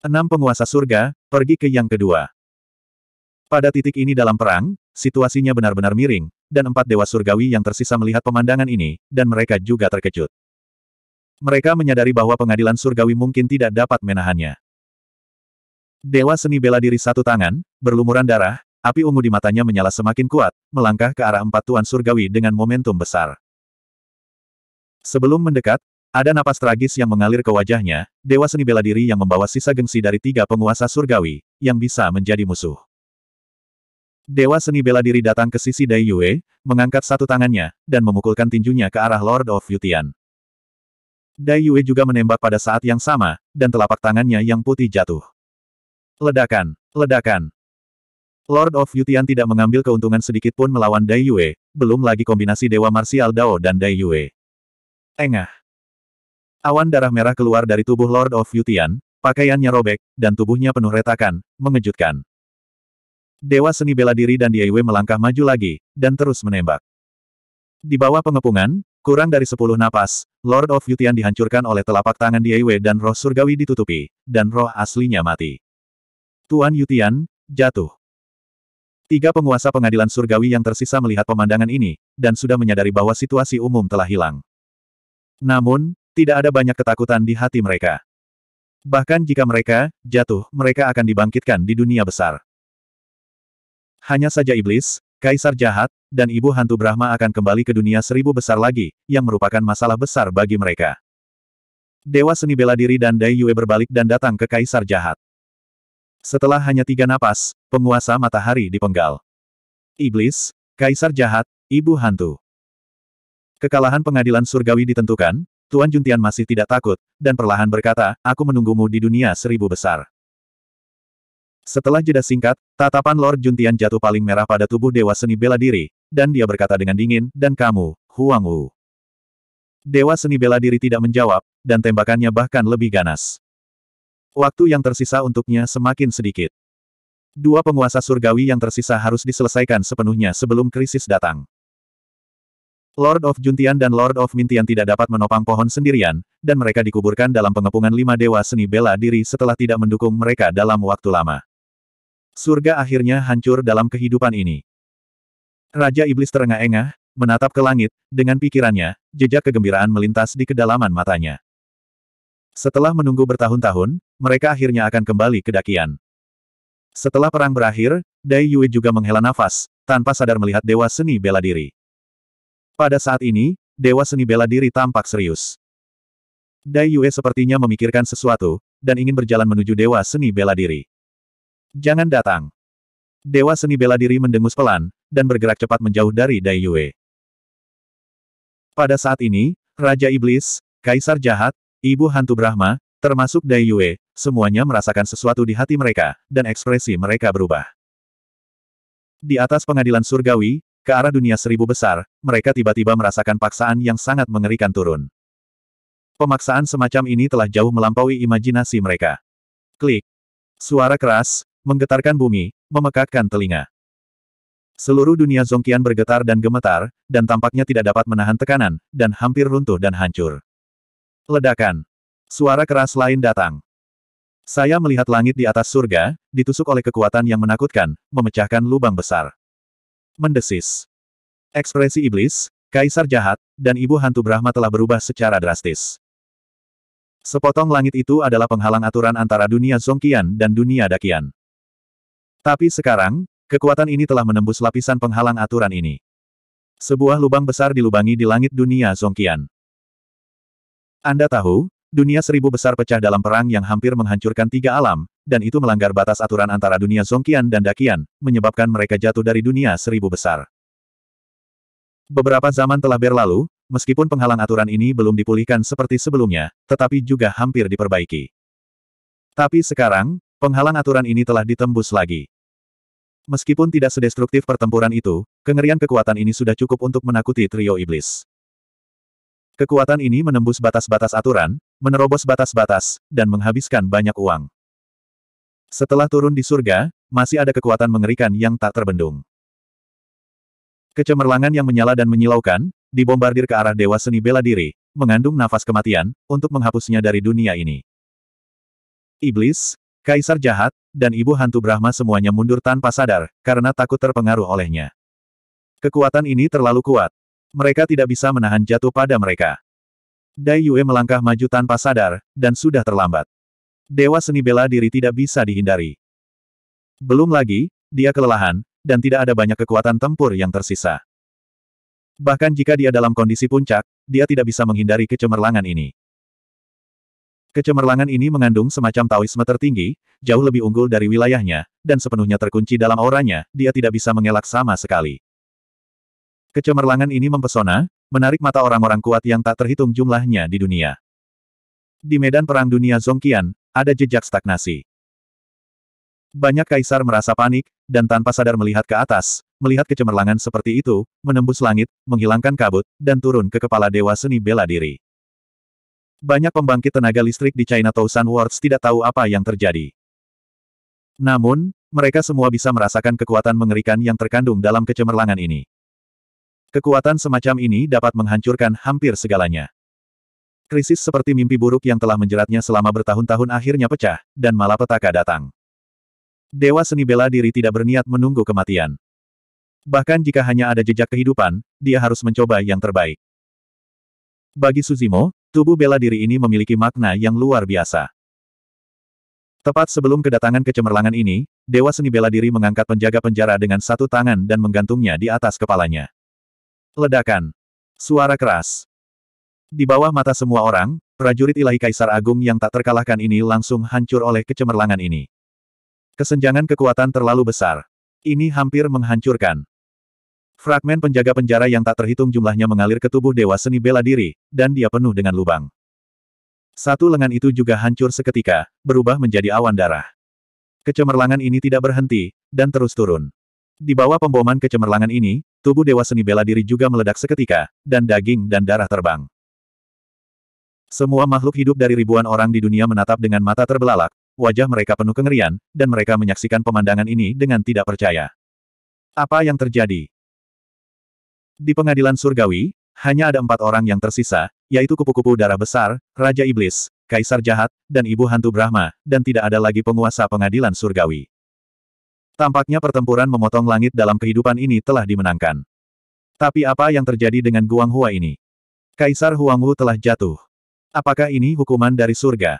Enam penguasa surga, pergi ke yang kedua. Pada titik ini dalam perang, situasinya benar-benar miring, dan empat dewa surgawi yang tersisa melihat pemandangan ini, dan mereka juga terkejut. Mereka menyadari bahwa pengadilan surgawi mungkin tidak dapat menahannya. Dewa seni bela diri satu tangan, berlumuran darah, api ungu di matanya menyala semakin kuat, melangkah ke arah empat tuan surgawi dengan momentum besar. Sebelum mendekat, ada napas tragis yang mengalir ke wajahnya, dewa seni bela diri yang membawa sisa gengsi dari tiga penguasa surgawi, yang bisa menjadi musuh. Dewa seni bela diri datang ke sisi Dai Yue, mengangkat satu tangannya, dan memukulkan tinjunya ke arah Lord of Yutian. Dai Yue juga menembak pada saat yang sama, dan telapak tangannya yang putih jatuh. Ledakan, ledakan. Lord of Yutian tidak mengambil keuntungan sedikit pun melawan Dai Yue, belum lagi kombinasi Dewa Martial Dao dan Dai Yue. Engah. Awan darah merah keluar dari tubuh Lord of Yutian, pakaiannya robek, dan tubuhnya penuh retakan, mengejutkan. Dewa seni bela diri dan Diewe melangkah maju lagi, dan terus menembak. Di bawah pengepungan, kurang dari sepuluh napas, Lord of Yutian dihancurkan oleh telapak tangan Diewe dan roh surgawi ditutupi, dan roh aslinya mati. Tuan Yutian, jatuh. Tiga penguasa pengadilan surgawi yang tersisa melihat pemandangan ini, dan sudah menyadari bahwa situasi umum telah hilang. Namun, tidak ada banyak ketakutan di hati mereka. Bahkan jika mereka jatuh, mereka akan dibangkitkan di dunia besar. Hanya saja iblis, kaisar jahat, dan ibu hantu Brahma akan kembali ke dunia seribu besar lagi, yang merupakan masalah besar bagi mereka. Dewa seni bela diri dan Dai Yue berbalik dan datang ke kaisar jahat. Setelah hanya tiga napas, penguasa matahari dipenggal. Iblis, kaisar jahat, ibu hantu. Kekalahan pengadilan surgawi ditentukan, Tuan Juntian masih tidak takut, dan perlahan berkata, aku menunggumu di dunia seribu besar. Setelah jeda singkat, tatapan Lord Juntian jatuh paling merah pada tubuh Dewa Seni Bela Diri, dan dia berkata dengan dingin, dan kamu, Huang Wu. Dewa Seni Bela Diri tidak menjawab, dan tembakannya bahkan lebih ganas. Waktu yang tersisa untuknya semakin sedikit. Dua penguasa surgawi yang tersisa harus diselesaikan sepenuhnya sebelum krisis datang. Lord of Juntian dan Lord of Mintian tidak dapat menopang pohon sendirian, dan mereka dikuburkan dalam pengepungan lima dewa seni bela diri setelah tidak mendukung mereka dalam waktu lama. Surga akhirnya hancur dalam kehidupan ini. Raja Iblis terengah-engah, menatap ke langit, dengan pikirannya, jejak kegembiraan melintas di kedalaman matanya. Setelah menunggu bertahun-tahun, mereka akhirnya akan kembali ke dakian. Setelah perang berakhir, Dai Yue juga menghela nafas, tanpa sadar melihat dewa seni bela diri. Pada saat ini, Dewa Seni Bela Diri tampak serius. Dai Yue sepertinya memikirkan sesuatu, dan ingin berjalan menuju Dewa Seni Bela Diri. Jangan datang. Dewa Seni Bela Diri mendengus pelan, dan bergerak cepat menjauh dari Dai Yue. Pada saat ini, Raja Iblis, Kaisar Jahat, Ibu Hantu Brahma, termasuk Dai Yue, semuanya merasakan sesuatu di hati mereka, dan ekspresi mereka berubah. Di atas pengadilan surgawi, ke arah dunia seribu besar, mereka tiba-tiba merasakan paksaan yang sangat mengerikan turun. Pemaksaan semacam ini telah jauh melampaui imajinasi mereka. Klik. Suara keras, menggetarkan bumi, memekakkan telinga. Seluruh dunia Zongkian bergetar dan gemetar, dan tampaknya tidak dapat menahan tekanan, dan hampir runtuh dan hancur. Ledakan. Suara keras lain datang. Saya melihat langit di atas surga, ditusuk oleh kekuatan yang menakutkan, memecahkan lubang besar mendesis. Ekspresi iblis, kaisar jahat, dan ibu hantu Brahma telah berubah secara drastis. Sepotong langit itu adalah penghalang aturan antara dunia Zongkian dan dunia Dakian. Tapi sekarang, kekuatan ini telah menembus lapisan penghalang aturan ini. Sebuah lubang besar dilubangi di langit dunia Zongkian. Anda tahu, dunia seribu besar pecah dalam perang yang hampir menghancurkan tiga alam, dan itu melanggar batas aturan antara dunia Zongkian dan Dakian, menyebabkan mereka jatuh dari dunia seribu besar. Beberapa zaman telah berlalu, meskipun penghalang aturan ini belum dipulihkan seperti sebelumnya, tetapi juga hampir diperbaiki. Tapi sekarang, penghalang aturan ini telah ditembus lagi. Meskipun tidak sedestruktif pertempuran itu, kengerian kekuatan ini sudah cukup untuk menakuti trio iblis. Kekuatan ini menembus batas-batas aturan, menerobos batas-batas, dan menghabiskan banyak uang. Setelah turun di surga, masih ada kekuatan mengerikan yang tak terbendung. Kecemerlangan yang menyala dan menyilaukan, dibombardir ke arah dewa seni bela diri, mengandung nafas kematian, untuk menghapusnya dari dunia ini. Iblis, Kaisar jahat, dan ibu hantu Brahma semuanya mundur tanpa sadar, karena takut terpengaruh olehnya. Kekuatan ini terlalu kuat. Mereka tidak bisa menahan jatuh pada mereka. Dai Yue melangkah maju tanpa sadar, dan sudah terlambat dewa seni bela diri tidak bisa dihindari. Belum lagi, dia kelelahan, dan tidak ada banyak kekuatan tempur yang tersisa. Bahkan jika dia dalam kondisi puncak, dia tidak bisa menghindari kecemerlangan ini. Kecemerlangan ini mengandung semacam taoisme tertinggi, jauh lebih unggul dari wilayahnya, dan sepenuhnya terkunci dalam auranya, dia tidak bisa mengelak sama sekali. Kecemerlangan ini mempesona, menarik mata orang-orang kuat yang tak terhitung jumlahnya di dunia. Di medan perang dunia Zongqian, ada jejak stagnasi. Banyak kaisar merasa panik, dan tanpa sadar melihat ke atas, melihat kecemerlangan seperti itu, menembus langit, menghilangkan kabut, dan turun ke kepala Dewa Seni Bela Diri. Banyak pembangkit tenaga listrik di China Towson Wards tidak tahu apa yang terjadi. Namun, mereka semua bisa merasakan kekuatan mengerikan yang terkandung dalam kecemerlangan ini. Kekuatan semacam ini dapat menghancurkan hampir segalanya. Krisis seperti mimpi buruk yang telah menjeratnya selama bertahun-tahun akhirnya pecah, dan malapetaka datang. Dewa seni bela diri tidak berniat menunggu kematian. Bahkan jika hanya ada jejak kehidupan, dia harus mencoba yang terbaik. Bagi Suzimo, tubuh bela diri ini memiliki makna yang luar biasa. Tepat sebelum kedatangan kecemerlangan ini, Dewa Seni Bela Diri mengangkat penjaga penjara dengan satu tangan dan menggantungnya di atas kepalanya. Ledakan. Suara keras. Di bawah mata semua orang, prajurit ilahi Kaisar Agung yang tak terkalahkan ini langsung hancur oleh kecemerlangan ini. Kesenjangan kekuatan terlalu besar. Ini hampir menghancurkan. Fragmen penjaga penjara yang tak terhitung jumlahnya mengalir ke tubuh Dewa Seni Bela Diri, dan dia penuh dengan lubang. Satu lengan itu juga hancur seketika, berubah menjadi awan darah. Kecemerlangan ini tidak berhenti, dan terus turun. Di bawah pemboman kecemerlangan ini, tubuh Dewa Seni Bela Diri juga meledak seketika, dan daging dan darah terbang. Semua makhluk hidup dari ribuan orang di dunia menatap dengan mata terbelalak, wajah mereka penuh kengerian, dan mereka menyaksikan pemandangan ini dengan tidak percaya. Apa yang terjadi? Di pengadilan surgawi, hanya ada empat orang yang tersisa, yaitu kupu-kupu darah besar, Raja Iblis, Kaisar Jahat, dan Ibu Hantu Brahma, dan tidak ada lagi penguasa pengadilan surgawi. Tampaknya pertempuran memotong langit dalam kehidupan ini telah dimenangkan. Tapi apa yang terjadi dengan Guang Hua ini? Kaisar Huangwu telah jatuh. Apakah ini hukuman dari surga?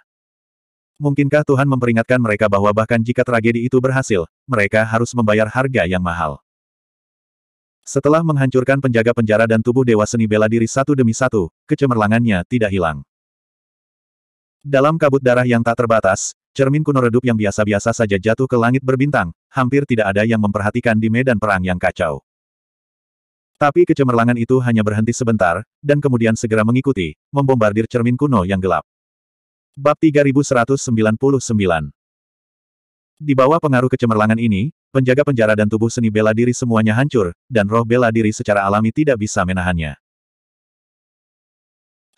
Mungkinkah Tuhan memperingatkan mereka bahwa bahkan jika tragedi itu berhasil, mereka harus membayar harga yang mahal? Setelah menghancurkan penjaga penjara dan tubuh Dewa Seni Bela Diri satu demi satu, kecemerlangannya tidak hilang. Dalam kabut darah yang tak terbatas, cermin kuno redup yang biasa-biasa saja jatuh ke langit berbintang, hampir tidak ada yang memperhatikan di medan perang yang kacau. Tapi kecemerlangan itu hanya berhenti sebentar, dan kemudian segera mengikuti, membombardir cermin kuno yang gelap. Bab 3199 Di bawah pengaruh kecemerlangan ini, penjaga penjara dan tubuh seni bela diri semuanya hancur, dan roh bela diri secara alami tidak bisa menahannya.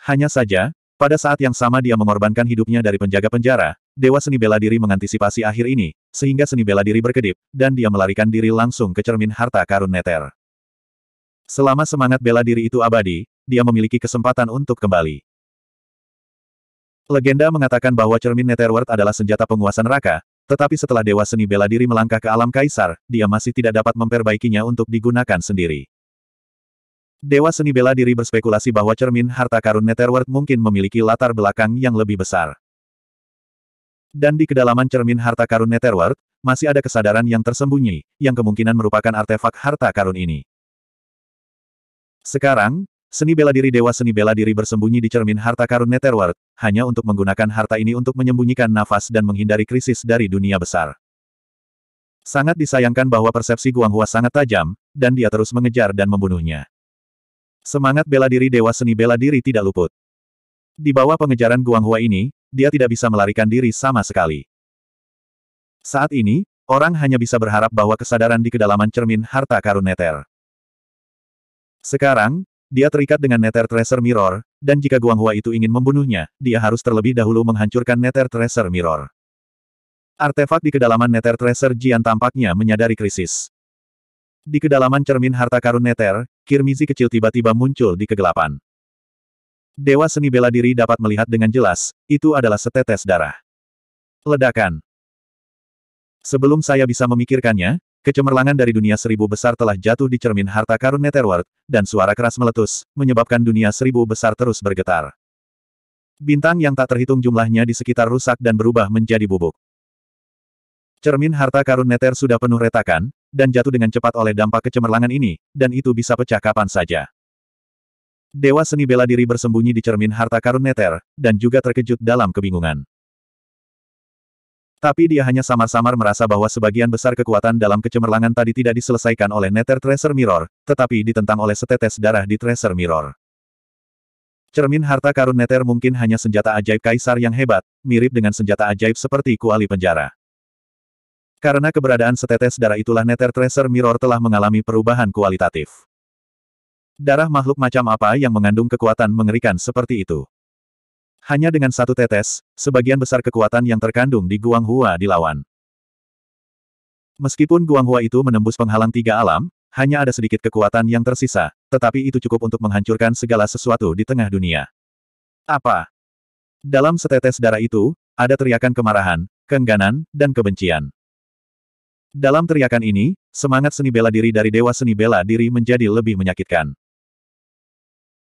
Hanya saja, pada saat yang sama dia mengorbankan hidupnya dari penjaga penjara, Dewa Seni Bela Diri mengantisipasi akhir ini, sehingga seni bela diri berkedip, dan dia melarikan diri langsung ke cermin harta karun Neter. Selama semangat bela diri itu abadi, dia memiliki kesempatan untuk kembali. Legenda mengatakan bahwa cermin Netherworld adalah senjata penguasa neraka, tetapi setelah Dewa Seni Bela Diri melangkah ke alam kaisar, dia masih tidak dapat memperbaikinya untuk digunakan sendiri. Dewa Seni Bela Diri berspekulasi bahwa cermin harta karun Netherworld mungkin memiliki latar belakang yang lebih besar. Dan di kedalaman cermin harta karun Netherworld, masih ada kesadaran yang tersembunyi, yang kemungkinan merupakan artefak harta karun ini. Sekarang, seni bela diri Dewa Seni Bela Diri bersembunyi di cermin harta karun Netherworld, hanya untuk menggunakan harta ini untuk menyembunyikan nafas dan menghindari krisis dari dunia besar. Sangat disayangkan bahwa persepsi Guanghua sangat tajam, dan dia terus mengejar dan membunuhnya. Semangat bela diri Dewa Seni Bela Diri tidak luput. Di bawah pengejaran Guanghua ini, dia tidak bisa melarikan diri sama sekali. Saat ini, orang hanya bisa berharap bahwa kesadaran di kedalaman cermin harta karun Netter. Sekarang, dia terikat dengan Nether Tracer Mirror, dan jika Guanghua itu ingin membunuhnya, dia harus terlebih dahulu menghancurkan Nether Tracer Mirror. Artefak di kedalaman Nether Tracer Jian tampaknya menyadari krisis. Di kedalaman cermin harta karun Nether, kirmizi kecil tiba-tiba muncul di kegelapan. Dewa seni bela diri dapat melihat dengan jelas, itu adalah setetes darah. Ledakan. Sebelum saya bisa memikirkannya, Kecemerlangan dari dunia seribu besar telah jatuh di cermin harta karun Netherworld, dan suara keras meletus, menyebabkan dunia seribu besar terus bergetar. Bintang yang tak terhitung jumlahnya di sekitar rusak dan berubah menjadi bubuk. Cermin harta karun Nether sudah penuh retakan, dan jatuh dengan cepat oleh dampak kecemerlangan ini, dan itu bisa pecah kapan saja. Dewa seni bela diri bersembunyi di cermin harta karun Nether, dan juga terkejut dalam kebingungan. Tapi dia hanya samar-samar merasa bahwa sebagian besar kekuatan dalam kecemerlangan tadi tidak diselesaikan oleh Nether Tracer Mirror, tetapi ditentang oleh setetes darah di Tracer Mirror. Cermin harta karun Nether mungkin hanya senjata ajaib kaisar yang hebat, mirip dengan senjata ajaib seperti kuali penjara. Karena keberadaan setetes darah itulah Nether Tracer Mirror telah mengalami perubahan kualitatif. Darah makhluk macam apa yang mengandung kekuatan mengerikan seperti itu? Hanya dengan satu tetes, sebagian besar kekuatan yang terkandung di Guanghua dilawan. Meskipun Guanghua itu menembus penghalang tiga alam, hanya ada sedikit kekuatan yang tersisa, tetapi itu cukup untuk menghancurkan segala sesuatu di tengah dunia. Apa? Dalam setetes darah itu, ada teriakan kemarahan, keengganan, dan kebencian. Dalam teriakan ini, semangat seni bela diri dari Dewa Seni Bela Diri menjadi lebih menyakitkan.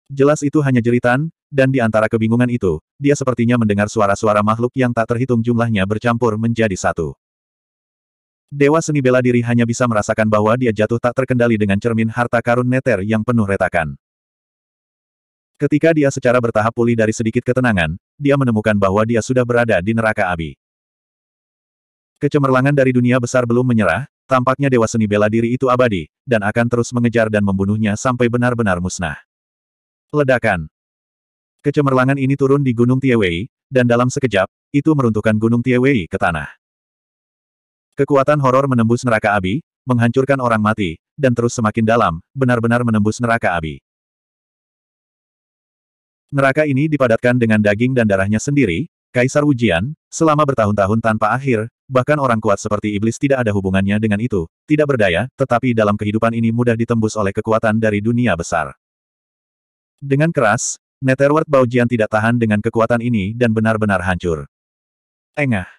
Jelas itu hanya jeritan, dan di antara kebingungan itu, dia sepertinya mendengar suara-suara makhluk yang tak terhitung jumlahnya bercampur menjadi satu. Dewa seni bela diri hanya bisa merasakan bahwa dia jatuh tak terkendali dengan cermin harta karun neter yang penuh retakan. Ketika dia secara bertahap pulih dari sedikit ketenangan, dia menemukan bahwa dia sudah berada di neraka Abi. Kecemerlangan dari dunia besar belum menyerah, tampaknya dewa seni bela diri itu abadi, dan akan terus mengejar dan membunuhnya sampai benar-benar musnah. Ledakan Kecemerlangan ini turun di Gunung Tiewei, dan dalam sekejap, itu meruntuhkan Gunung Tiewei ke tanah. Kekuatan horor menembus neraka abi, menghancurkan orang mati, dan terus semakin dalam, benar-benar menembus neraka abi. Neraka ini dipadatkan dengan daging dan darahnya sendiri, Kaisar Wujian, selama bertahun-tahun tanpa akhir, bahkan orang kuat seperti iblis tidak ada hubungannya dengan itu, tidak berdaya, tetapi dalam kehidupan ini mudah ditembus oleh kekuatan dari dunia besar. Dengan keras, Netherworld Jian tidak tahan dengan kekuatan ini dan benar-benar hancur. Engah.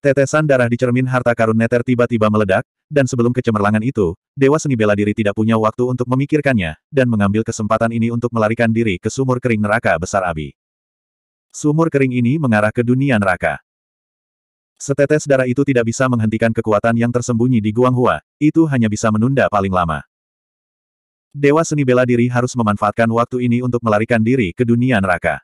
Tetesan darah di cermin harta karun Nether tiba-tiba meledak, dan sebelum kecemerlangan itu, Dewa Seni Bela Diri tidak punya waktu untuk memikirkannya, dan mengambil kesempatan ini untuk melarikan diri ke sumur kering neraka besar Abi. Sumur kering ini mengarah ke dunia neraka. Setetes darah itu tidak bisa menghentikan kekuatan yang tersembunyi di Guanghua, itu hanya bisa menunda paling lama. Dewa seni bela diri harus memanfaatkan waktu ini untuk melarikan diri ke dunia neraka.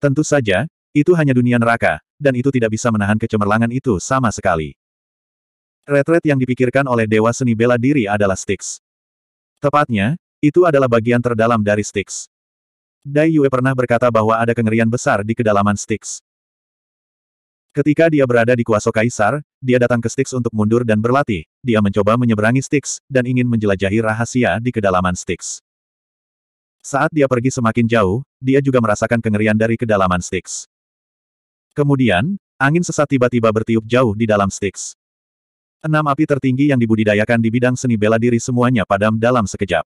Tentu saja, itu hanya dunia neraka, dan itu tidak bisa menahan kecemerlangan itu sama sekali. Retret yang dipikirkan oleh Dewa Seni Bela Diri adalah Styx. Tepatnya, itu adalah bagian terdalam dari Styx. Dai Yue pernah berkata bahwa ada kengerian besar di kedalaman Styx. Ketika dia berada di kuasa Kaisar, dia datang ke Styx untuk mundur dan berlatih, dia mencoba menyeberangi Styx, dan ingin menjelajahi rahasia di kedalaman Styx. Saat dia pergi semakin jauh, dia juga merasakan kengerian dari kedalaman Styx. Kemudian, angin sesat tiba-tiba bertiup jauh di dalam Styx. Enam api tertinggi yang dibudidayakan di bidang seni bela diri semuanya padam dalam sekejap.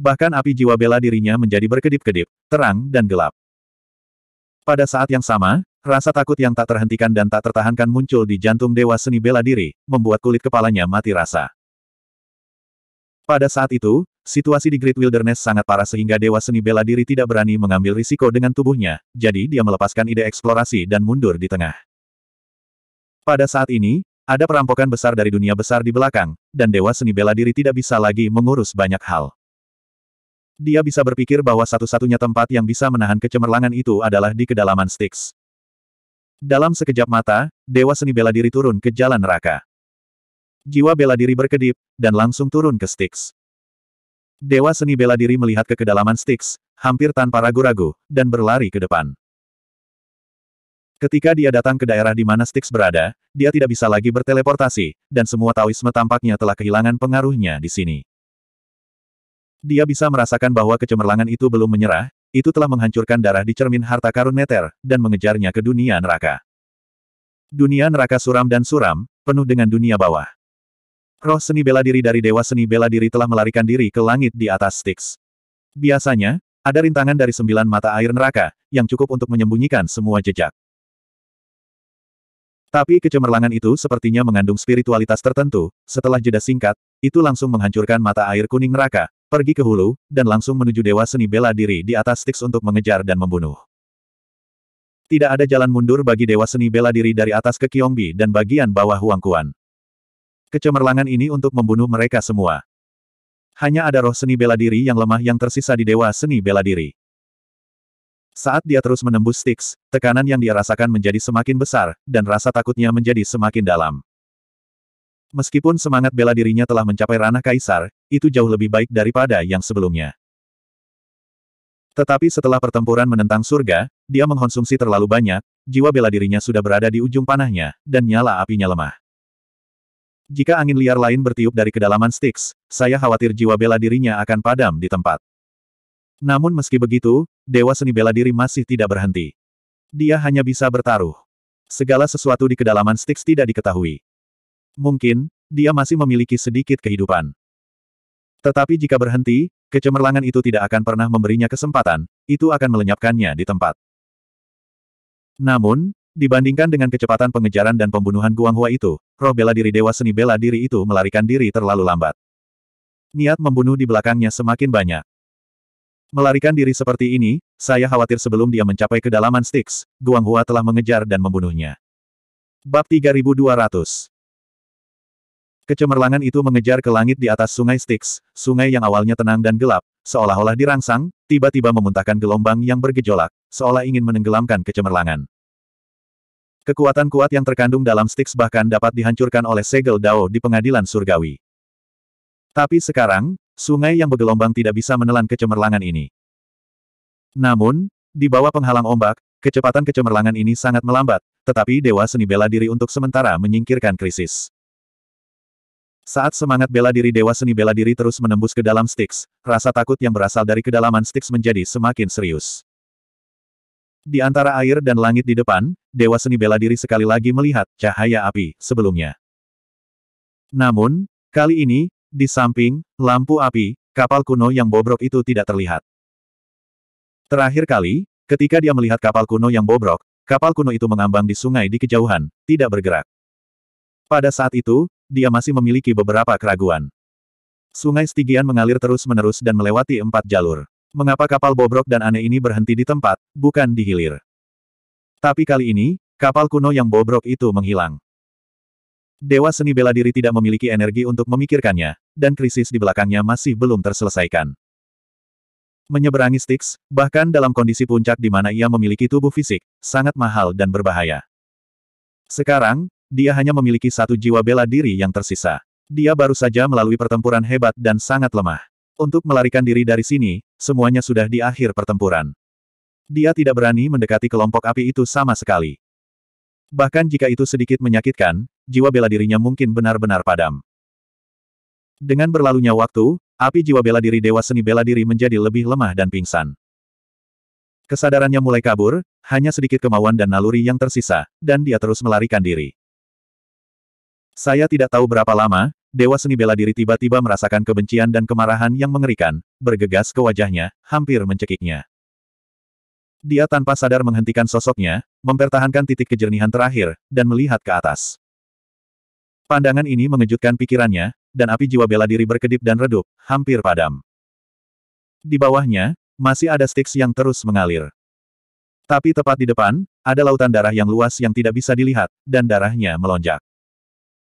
Bahkan api jiwa bela dirinya menjadi berkedip-kedip, terang dan gelap. Pada saat yang sama, Rasa takut yang tak terhentikan dan tak tertahankan muncul di jantung dewa seni bela diri, membuat kulit kepalanya mati rasa. Pada saat itu, situasi di Great Wilderness sangat parah sehingga dewa seni bela diri tidak berani mengambil risiko dengan tubuhnya, jadi dia melepaskan ide eksplorasi dan mundur di tengah. Pada saat ini, ada perampokan besar dari dunia besar di belakang, dan dewa seni bela diri tidak bisa lagi mengurus banyak hal. Dia bisa berpikir bahwa satu-satunya tempat yang bisa menahan kecemerlangan itu adalah di kedalaman Styx. Dalam sekejap mata, Dewa Seni Bela Diri turun ke jalan neraka. Jiwa bela diri berkedip, dan langsung turun ke Styx. Dewa Seni Bela Diri melihat ke kedalaman Styx, hampir tanpa ragu-ragu, dan berlari ke depan. Ketika dia datang ke daerah di mana Styx berada, dia tidak bisa lagi berteleportasi, dan semua Taoisme tampaknya telah kehilangan pengaruhnya di sini. Dia bisa merasakan bahwa kecemerlangan itu belum menyerah, itu telah menghancurkan darah di cermin harta karun meter dan mengejarnya ke dunia neraka. Dunia neraka suram dan suram, penuh dengan dunia bawah. Roh seni bela diri dari Dewa Seni Bela Diri telah melarikan diri ke langit di atas Styx. Biasanya, ada rintangan dari sembilan mata air neraka, yang cukup untuk menyembunyikan semua jejak. Tapi kecemerlangan itu sepertinya mengandung spiritualitas tertentu, setelah jeda singkat, itu langsung menghancurkan mata air kuning neraka, pergi ke hulu, dan langsung menuju Dewa Seni Bela Diri di atas Styx untuk mengejar dan membunuh. Tidak ada jalan mundur bagi Dewa Seni Bela Diri dari atas ke Kyongbi dan bagian bawah Huangkuan. Kecemerlangan ini untuk membunuh mereka semua. Hanya ada roh seni bela diri yang lemah yang tersisa di Dewa Seni Bela Diri. Saat dia terus menembus Styx, tekanan yang dia rasakan menjadi semakin besar, dan rasa takutnya menjadi semakin dalam. Meskipun semangat bela dirinya telah mencapai ranah kaisar, itu jauh lebih baik daripada yang sebelumnya. Tetapi setelah pertempuran menentang surga, dia mengkonsumsi terlalu banyak, jiwa bela dirinya sudah berada di ujung panahnya, dan nyala apinya lemah. Jika angin liar lain bertiup dari kedalaman Styx, saya khawatir jiwa bela dirinya akan padam di tempat. Namun meski begitu, Dewa Seni Bela Diri masih tidak berhenti. Dia hanya bisa bertaruh. Segala sesuatu di kedalaman Styx tidak diketahui. Mungkin, dia masih memiliki sedikit kehidupan. Tetapi jika berhenti, kecemerlangan itu tidak akan pernah memberinya kesempatan, itu akan melenyapkannya di tempat. Namun, dibandingkan dengan kecepatan pengejaran dan pembunuhan Guanghua itu, roh bela diri dewa seni bela diri itu melarikan diri terlalu lambat. Niat membunuh di belakangnya semakin banyak. Melarikan diri seperti ini, saya khawatir sebelum dia mencapai kedalaman Styx, Guanghua telah mengejar dan membunuhnya. Bab 3200 Kecemerlangan itu mengejar ke langit di atas sungai Styx, sungai yang awalnya tenang dan gelap, seolah-olah dirangsang, tiba-tiba memuntahkan gelombang yang bergejolak, seolah ingin menenggelamkan kecemerlangan. Kekuatan kuat yang terkandung dalam Styx bahkan dapat dihancurkan oleh segel Dao di pengadilan surgawi. Tapi sekarang, sungai yang bergelombang tidak bisa menelan kecemerlangan ini. Namun, di bawah penghalang ombak, kecepatan kecemerlangan ini sangat melambat, tetapi Dewa Seni bela diri untuk sementara menyingkirkan krisis. Saat semangat bela diri Dewa Seni Bela Diri terus menembus ke dalam Styx, rasa takut yang berasal dari kedalaman Styx menjadi semakin serius. Di antara air dan langit di depan, Dewa Seni Bela Diri sekali lagi melihat cahaya api sebelumnya. Namun, kali ini, di samping lampu api, kapal kuno yang bobrok itu tidak terlihat. Terakhir kali, ketika dia melihat kapal kuno yang bobrok, kapal kuno itu mengambang di sungai di kejauhan, tidak bergerak. Pada saat itu, dia masih memiliki beberapa keraguan. Sungai Stigian mengalir terus-menerus dan melewati empat jalur. Mengapa kapal bobrok dan aneh ini berhenti di tempat, bukan di hilir? Tapi kali ini, kapal kuno yang bobrok itu menghilang. Dewa seni bela diri tidak memiliki energi untuk memikirkannya, dan krisis di belakangnya masih belum terselesaikan. Menyeberangi Styx, bahkan dalam kondisi puncak di mana ia memiliki tubuh fisik, sangat mahal dan berbahaya. Sekarang, dia hanya memiliki satu jiwa bela diri yang tersisa. Dia baru saja melalui pertempuran hebat dan sangat lemah. Untuk melarikan diri dari sini, semuanya sudah di akhir pertempuran. Dia tidak berani mendekati kelompok api itu sama sekali. Bahkan jika itu sedikit menyakitkan, jiwa bela dirinya mungkin benar-benar padam. Dengan berlalunya waktu, api jiwa bela diri Dewa Seni Bela Diri menjadi lebih lemah dan pingsan. Kesadarannya mulai kabur, hanya sedikit kemauan dan naluri yang tersisa, dan dia terus melarikan diri. Saya tidak tahu berapa lama, Dewa Seni Bela Diri tiba-tiba merasakan kebencian dan kemarahan yang mengerikan, bergegas ke wajahnya, hampir mencekiknya. Dia tanpa sadar menghentikan sosoknya, mempertahankan titik kejernihan terakhir, dan melihat ke atas. Pandangan ini mengejutkan pikirannya, dan api jiwa bela diri berkedip dan redup, hampir padam. Di bawahnya, masih ada stiks yang terus mengalir. Tapi tepat di depan, ada lautan darah yang luas yang tidak bisa dilihat, dan darahnya melonjak.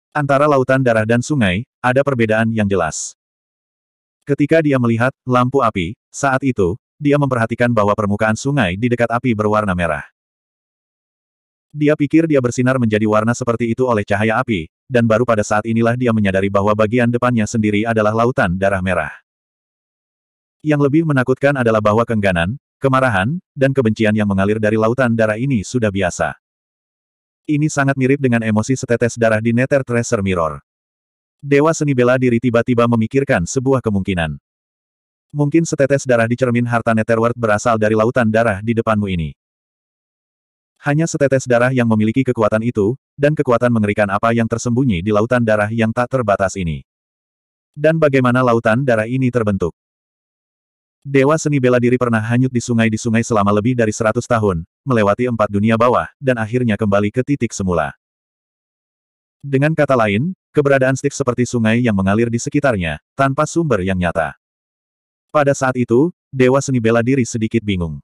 Antara lautan darah dan sungai, ada perbedaan yang jelas. Ketika dia melihat lampu api, saat itu, dia memperhatikan bahwa permukaan sungai di dekat api berwarna merah. Dia pikir dia bersinar menjadi warna seperti itu oleh cahaya api, dan baru pada saat inilah dia menyadari bahwa bagian depannya sendiri adalah lautan darah merah. Yang lebih menakutkan adalah bahwa kengganan, kemarahan, dan kebencian yang mengalir dari lautan darah ini sudah biasa. Ini sangat mirip dengan emosi setetes darah di Nether Treasure Mirror. Dewa seni bela diri tiba-tiba memikirkan sebuah kemungkinan. Mungkin setetes darah di cermin harta Netherworld berasal dari lautan darah di depanmu ini. Hanya setetes darah yang memiliki kekuatan itu, dan kekuatan mengerikan apa yang tersembunyi di lautan darah yang tak terbatas ini. Dan bagaimana lautan darah ini terbentuk? Dewa seni bela diri pernah hanyut di sungai-di sungai selama lebih dari 100 tahun, melewati empat dunia bawah, dan akhirnya kembali ke titik semula. Dengan kata lain, keberadaan stik seperti sungai yang mengalir di sekitarnya, tanpa sumber yang nyata. Pada saat itu, Dewa Seni bela diri sedikit bingung.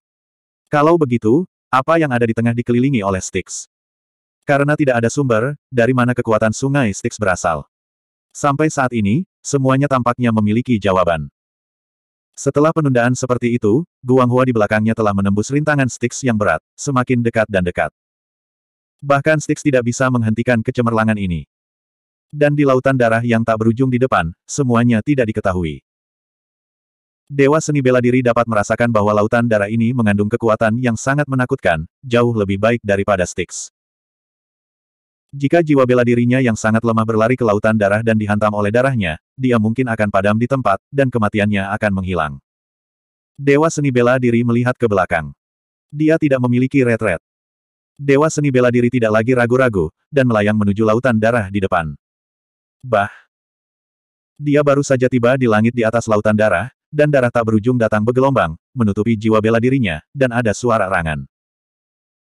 Kalau begitu, apa yang ada di tengah dikelilingi oleh Styx? Karena tidak ada sumber, dari mana kekuatan sungai Styx berasal. Sampai saat ini, semuanya tampaknya memiliki jawaban. Setelah penundaan seperti itu, Guanghua di belakangnya telah menembus rintangan Styx yang berat, semakin dekat dan dekat. Bahkan Styx tidak bisa menghentikan kecemerlangan ini. Dan di lautan darah yang tak berujung di depan, semuanya tidak diketahui. Dewa seni bela diri dapat merasakan bahwa lautan darah ini mengandung kekuatan yang sangat menakutkan, jauh lebih baik daripada Styx. Jika jiwa bela dirinya yang sangat lemah berlari ke lautan darah dan dihantam oleh darahnya, dia mungkin akan padam di tempat, dan kematiannya akan menghilang. Dewa seni bela diri melihat ke belakang. Dia tidak memiliki retret. Dewa seni bela diri tidak lagi ragu-ragu, dan melayang menuju lautan darah di depan. Bah! Dia baru saja tiba di langit di atas lautan darah, dan darah tak berujung datang bergelombang, menutupi jiwa bela dirinya, dan ada suara rangan.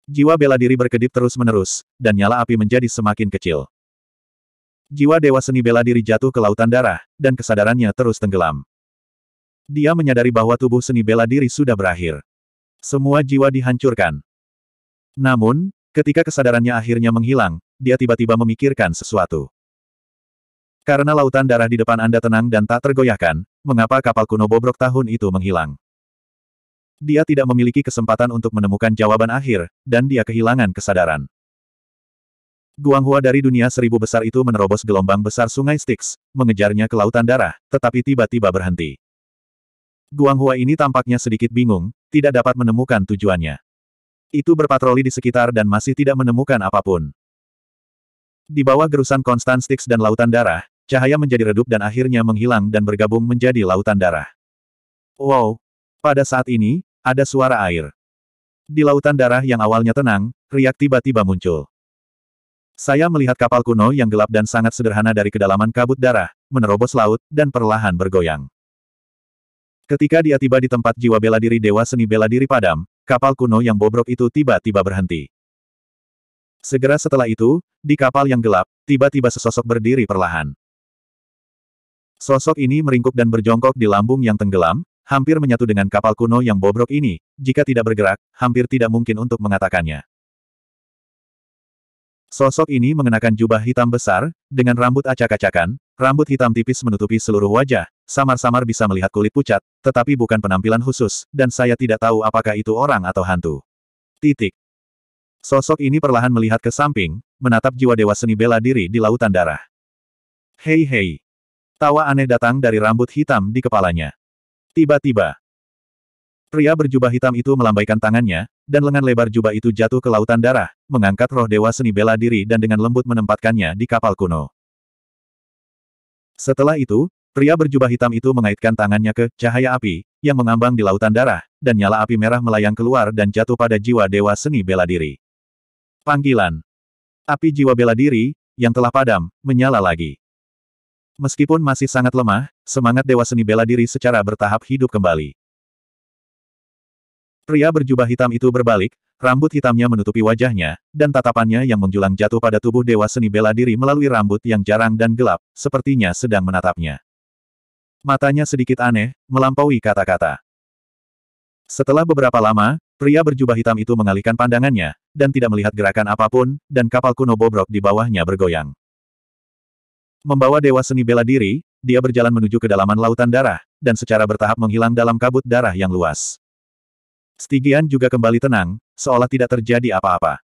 Jiwa bela diri berkedip terus-menerus, dan nyala api menjadi semakin kecil. Jiwa dewa seni bela diri jatuh ke lautan darah, dan kesadarannya terus tenggelam. Dia menyadari bahwa tubuh seni bela diri sudah berakhir. Semua jiwa dihancurkan. Namun, ketika kesadarannya akhirnya menghilang, dia tiba-tiba memikirkan sesuatu. Karena lautan darah di depan Anda tenang dan tak tergoyahkan, mengapa kapal kuno bobrok tahun itu menghilang? Dia tidak memiliki kesempatan untuk menemukan jawaban akhir, dan dia kehilangan kesadaran. Guanghua dari dunia seribu besar itu menerobos gelombang besar sungai Styx, mengejarnya ke lautan darah, tetapi tiba-tiba berhenti. Guanghua ini tampaknya sedikit bingung, tidak dapat menemukan tujuannya. Itu berpatroli di sekitar dan masih tidak menemukan apapun. Di bawah gerusan konstan Styx dan lautan darah, cahaya menjadi redup dan akhirnya menghilang dan bergabung menjadi lautan darah. Wow! Pada saat ini, ada suara air. Di lautan darah yang awalnya tenang, riak tiba-tiba muncul. Saya melihat kapal kuno yang gelap dan sangat sederhana dari kedalaman kabut darah, menerobos laut, dan perlahan bergoyang. Ketika dia tiba di tempat jiwa bela diri Dewa Seni Bela Diri padam, kapal kuno yang bobrok itu tiba-tiba berhenti. Segera setelah itu, di kapal yang gelap, tiba-tiba sesosok berdiri perlahan. Sosok ini meringkuk dan berjongkok di lambung yang tenggelam, hampir menyatu dengan kapal kuno yang bobrok ini, jika tidak bergerak, hampir tidak mungkin untuk mengatakannya. Sosok ini mengenakan jubah hitam besar, dengan rambut acak-acakan, rambut hitam tipis menutupi seluruh wajah, samar-samar bisa melihat kulit pucat, tetapi bukan penampilan khusus, dan saya tidak tahu apakah itu orang atau hantu. Titik. Sosok ini perlahan melihat ke samping, menatap jiwa dewa seni bela diri di lautan darah. Hei hei. Tawa aneh datang dari rambut hitam di kepalanya. Tiba-tiba, pria berjubah hitam itu melambaikan tangannya, dan lengan lebar jubah itu jatuh ke lautan darah, mengangkat roh dewa seni bela diri dan dengan lembut menempatkannya di kapal kuno. Setelah itu, pria berjubah hitam itu mengaitkan tangannya ke cahaya api, yang mengambang di lautan darah, dan nyala api merah melayang keluar dan jatuh pada jiwa dewa seni bela diri. Panggilan Api jiwa bela diri, yang telah padam, menyala lagi. Meskipun masih sangat lemah, semangat Dewa Seni Bela Diri secara bertahap hidup kembali. Pria berjubah hitam itu berbalik, rambut hitamnya menutupi wajahnya, dan tatapannya yang menjulang jatuh pada tubuh Dewa Seni Bela Diri melalui rambut yang jarang dan gelap, sepertinya sedang menatapnya. Matanya sedikit aneh, melampaui kata-kata. Setelah beberapa lama, pria berjubah hitam itu mengalihkan pandangannya, dan tidak melihat gerakan apapun, dan kapal kuno bobrok di bawahnya bergoyang. Membawa dewa seni bela diri, dia berjalan menuju kedalaman lautan darah, dan secara bertahap menghilang dalam kabut darah yang luas. Stigian juga kembali tenang, seolah tidak terjadi apa-apa.